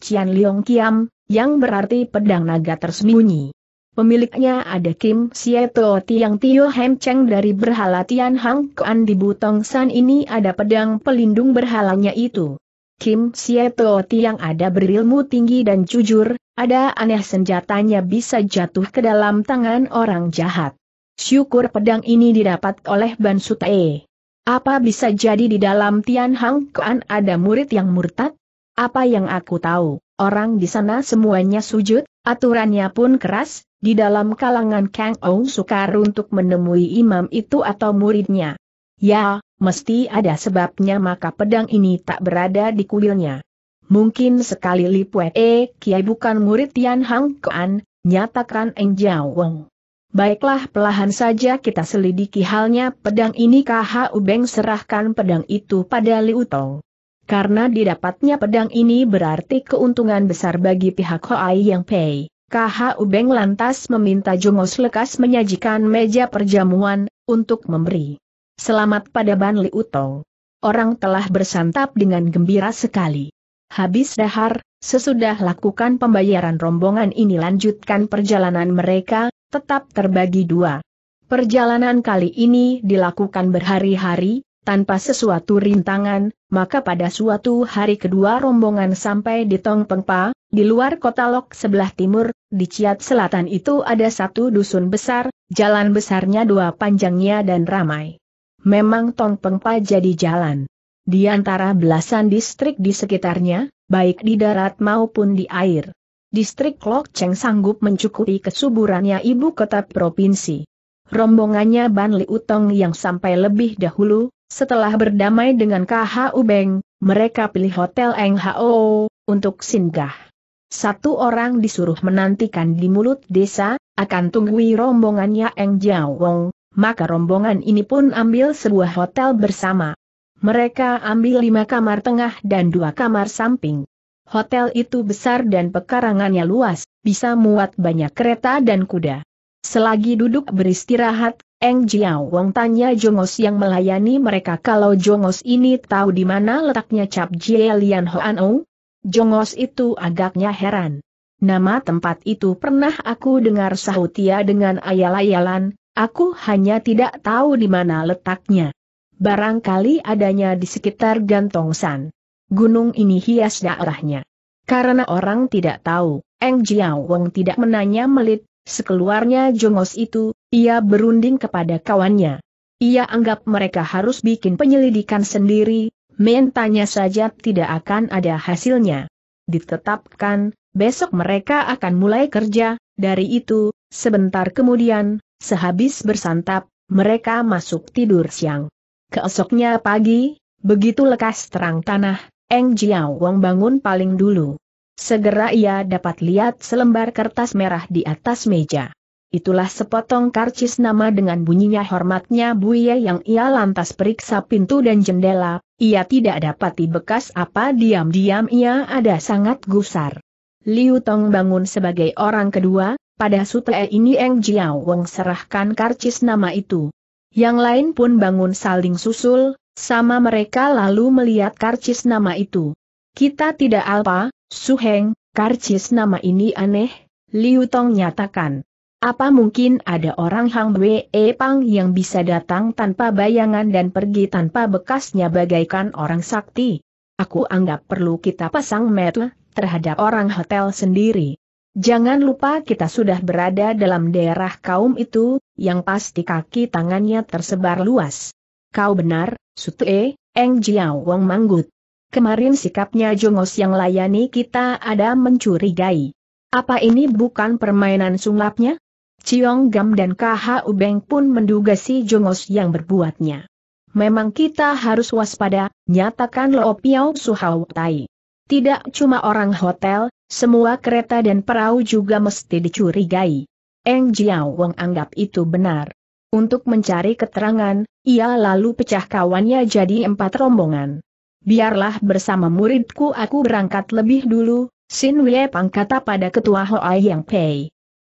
Chian Leong Kiam, yang berarti pedang naga tersembunyi. Pemiliknya ada Kim Sieto Tiang Tio Hem Cheng dari Berhala Tian Hang Kuan di Butong San ini ada pedang pelindung berhalanya itu. Kim Sieto Tiang ada berilmu tinggi dan jujur, ada aneh senjatanya bisa jatuh ke dalam tangan orang jahat. Syukur pedang ini didapat oleh Ban Sutae. Apa bisa jadi di dalam Tian Hang Kuan ada murid yang murtad? Apa yang aku tahu, orang di sana semuanya sujud, aturannya pun keras, di dalam kalangan Kang Ou sukar untuk menemui imam itu atau muridnya. Ya, mesti ada sebabnya maka pedang ini tak berada di kuilnya. Mungkin sekali Li eh, E Kiai bukan murid Tian Hang Kuan, nyatakan Eng Jiao Wong. Baiklah pelahan saja kita selidiki halnya pedang ini KH Ubeng serahkan pedang itu pada Liu Tong. Karena didapatnya pedang ini berarti keuntungan besar bagi pihak Hoai Yang Pei. KH Ubeng lantas meminta Jungos Lekas menyajikan meja perjamuan, untuk memberi selamat pada Ban Liutong. Orang telah bersantap dengan gembira sekali. Habis dahar, sesudah lakukan pembayaran rombongan ini lanjutkan perjalanan mereka, tetap terbagi dua. Perjalanan kali ini dilakukan berhari-hari, tanpa sesuatu rintangan, maka pada suatu hari kedua rombongan sampai di Tong Pengpa, di luar kota Lok sebelah timur, di Ciat Selatan itu ada satu dusun besar, jalan besarnya dua panjangnya dan ramai. Memang Tong Pengpa jadi jalan. Di antara belasan distrik di sekitarnya, baik di darat maupun di air. Distrik Lok Cheng sanggup mencukupi kesuburannya ibu kota provinsi. Rombongannya Ban Li Utong yang sampai lebih dahulu, setelah berdamai dengan Khu Beng, mereka pilih Hotel Eng Hao untuk singgah. Satu orang disuruh menantikan di mulut desa, akan tunggui rombongannya Eng Jiao Wong, maka rombongan ini pun ambil sebuah hotel bersama. Mereka ambil lima kamar tengah dan dua kamar samping. Hotel itu besar dan pekarangannya luas, bisa muat banyak kereta dan kuda. Selagi duduk beristirahat, Eng Jiao Wong tanya Jongos yang melayani mereka kalau Jongos ini tahu di mana letaknya Cap Jie Lian Hoan Ou, Jongos itu agaknya heran. Nama tempat itu pernah aku dengar sahutia dengan ayal-ayalan, aku hanya tidak tahu di mana letaknya. Barangkali adanya di sekitar Gantongsan. Gunung ini hias daerahnya. Karena orang tidak tahu, Eng Jiao Wong tidak menanya melit, sekeluarnya jongos itu, ia berunding kepada kawannya. Ia anggap mereka harus bikin penyelidikan sendiri, Mentanya saja tidak akan ada hasilnya. Ditetapkan, besok mereka akan mulai kerja, dari itu, sebentar kemudian, sehabis bersantap, mereka masuk tidur siang. Keesoknya pagi, begitu lekas terang tanah, Eng Jiao Wong bangun paling dulu. Segera ia dapat lihat selembar kertas merah di atas meja. Itulah sepotong karcis nama dengan bunyinya hormatnya Buye yang ia lantas periksa pintu dan jendela, ia tidak dapat dibekas apa diam-diam ia ada sangat gusar. Liu Tong bangun sebagai orang kedua, pada sutra ini Eng Jiao Wong serahkan karcis nama itu. Yang lain pun bangun saling susul, sama mereka lalu melihat karcis nama itu. Kita tidak alpa, Heng. karcis nama ini aneh, Liu Tong nyatakan. Apa mungkin ada orang Hang Wei Pang yang bisa datang tanpa bayangan dan pergi tanpa bekasnya bagaikan orang sakti? Aku anggap perlu kita pasang metu terhadap orang hotel sendiri. Jangan lupa kita sudah berada dalam daerah kaum itu, yang pasti kaki tangannya tersebar luas. Kau benar, Sutu E, Eng Jiao Wong Manggut. Kemarin sikapnya Jongos yang layani kita ada mencurigai. Apa ini bukan permainan sulapnya? Ciong Gam dan KHU Beng pun menduga si Jongos yang berbuatnya. Memang kita harus waspada, nyatakan Lo Piao Suhau Tai. Tidak cuma orang hotel, semua kereta dan perahu juga mesti dicurigai. Eng Jiao Wong anggap itu benar. Untuk mencari keterangan, ia lalu pecah kawannya jadi empat rombongan. Biarlah bersama muridku aku berangkat lebih dulu, Sin Wei Pang kata pada ketua Hoai Yang Pei.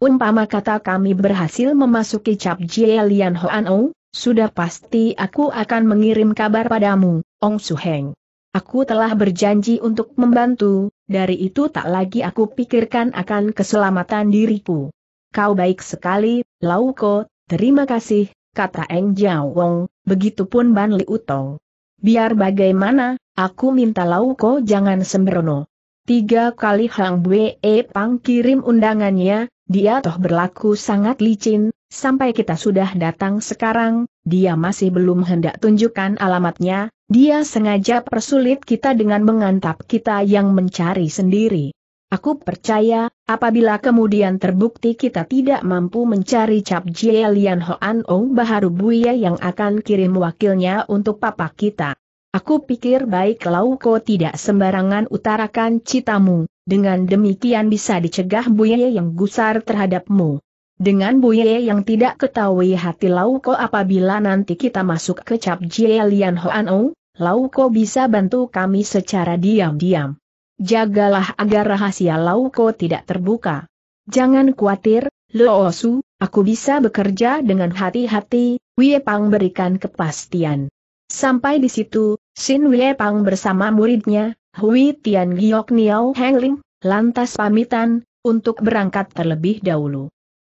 Umpama kata kami berhasil memasuki cap Jie Lian Hoan Ou, sudah pasti aku akan mengirim kabar padamu, Ong Su Heng. Aku telah berjanji untuk membantu, dari itu tak lagi aku pikirkan akan keselamatan diriku. Kau baik sekali, Lauko, terima kasih, kata Eng Jiao Wong, begitupun Ban Li Utong. Biar bagaimana, aku minta Lauko jangan sembrono. Tiga kali Hang Bue Pang kirim undangannya, dia toh berlaku sangat licin, sampai kita sudah datang sekarang, dia masih belum hendak tunjukkan alamatnya, dia sengaja persulit kita dengan mengantap kita yang mencari sendiri. Aku percaya, apabila kemudian terbukti kita tidak mampu mencari Cap Jie Lian Hoan Ong Baharu Buya yang akan kirim wakilnya untuk papa kita. Aku pikir baik Lauko kau tidak sembarangan utarakan citamu, dengan demikian bisa dicegah Buye yang gusar terhadapmu. Dengan Buye yang tidak ketahui hati Lauko apabila nanti kita masuk ke cap Jielian Hoanou, Lauko bisa bantu kami secara diam-diam. Jagalah agar rahasia Lauko tidak terbuka. Jangan khawatir, Loosu, aku bisa bekerja dengan hati-hati, Wie Pang berikan kepastian. Sampai di situ, Sin Wei Pang bersama muridnya, Hui Tian Giok Niao Heng Ling, lantas pamitan, untuk berangkat terlebih dahulu.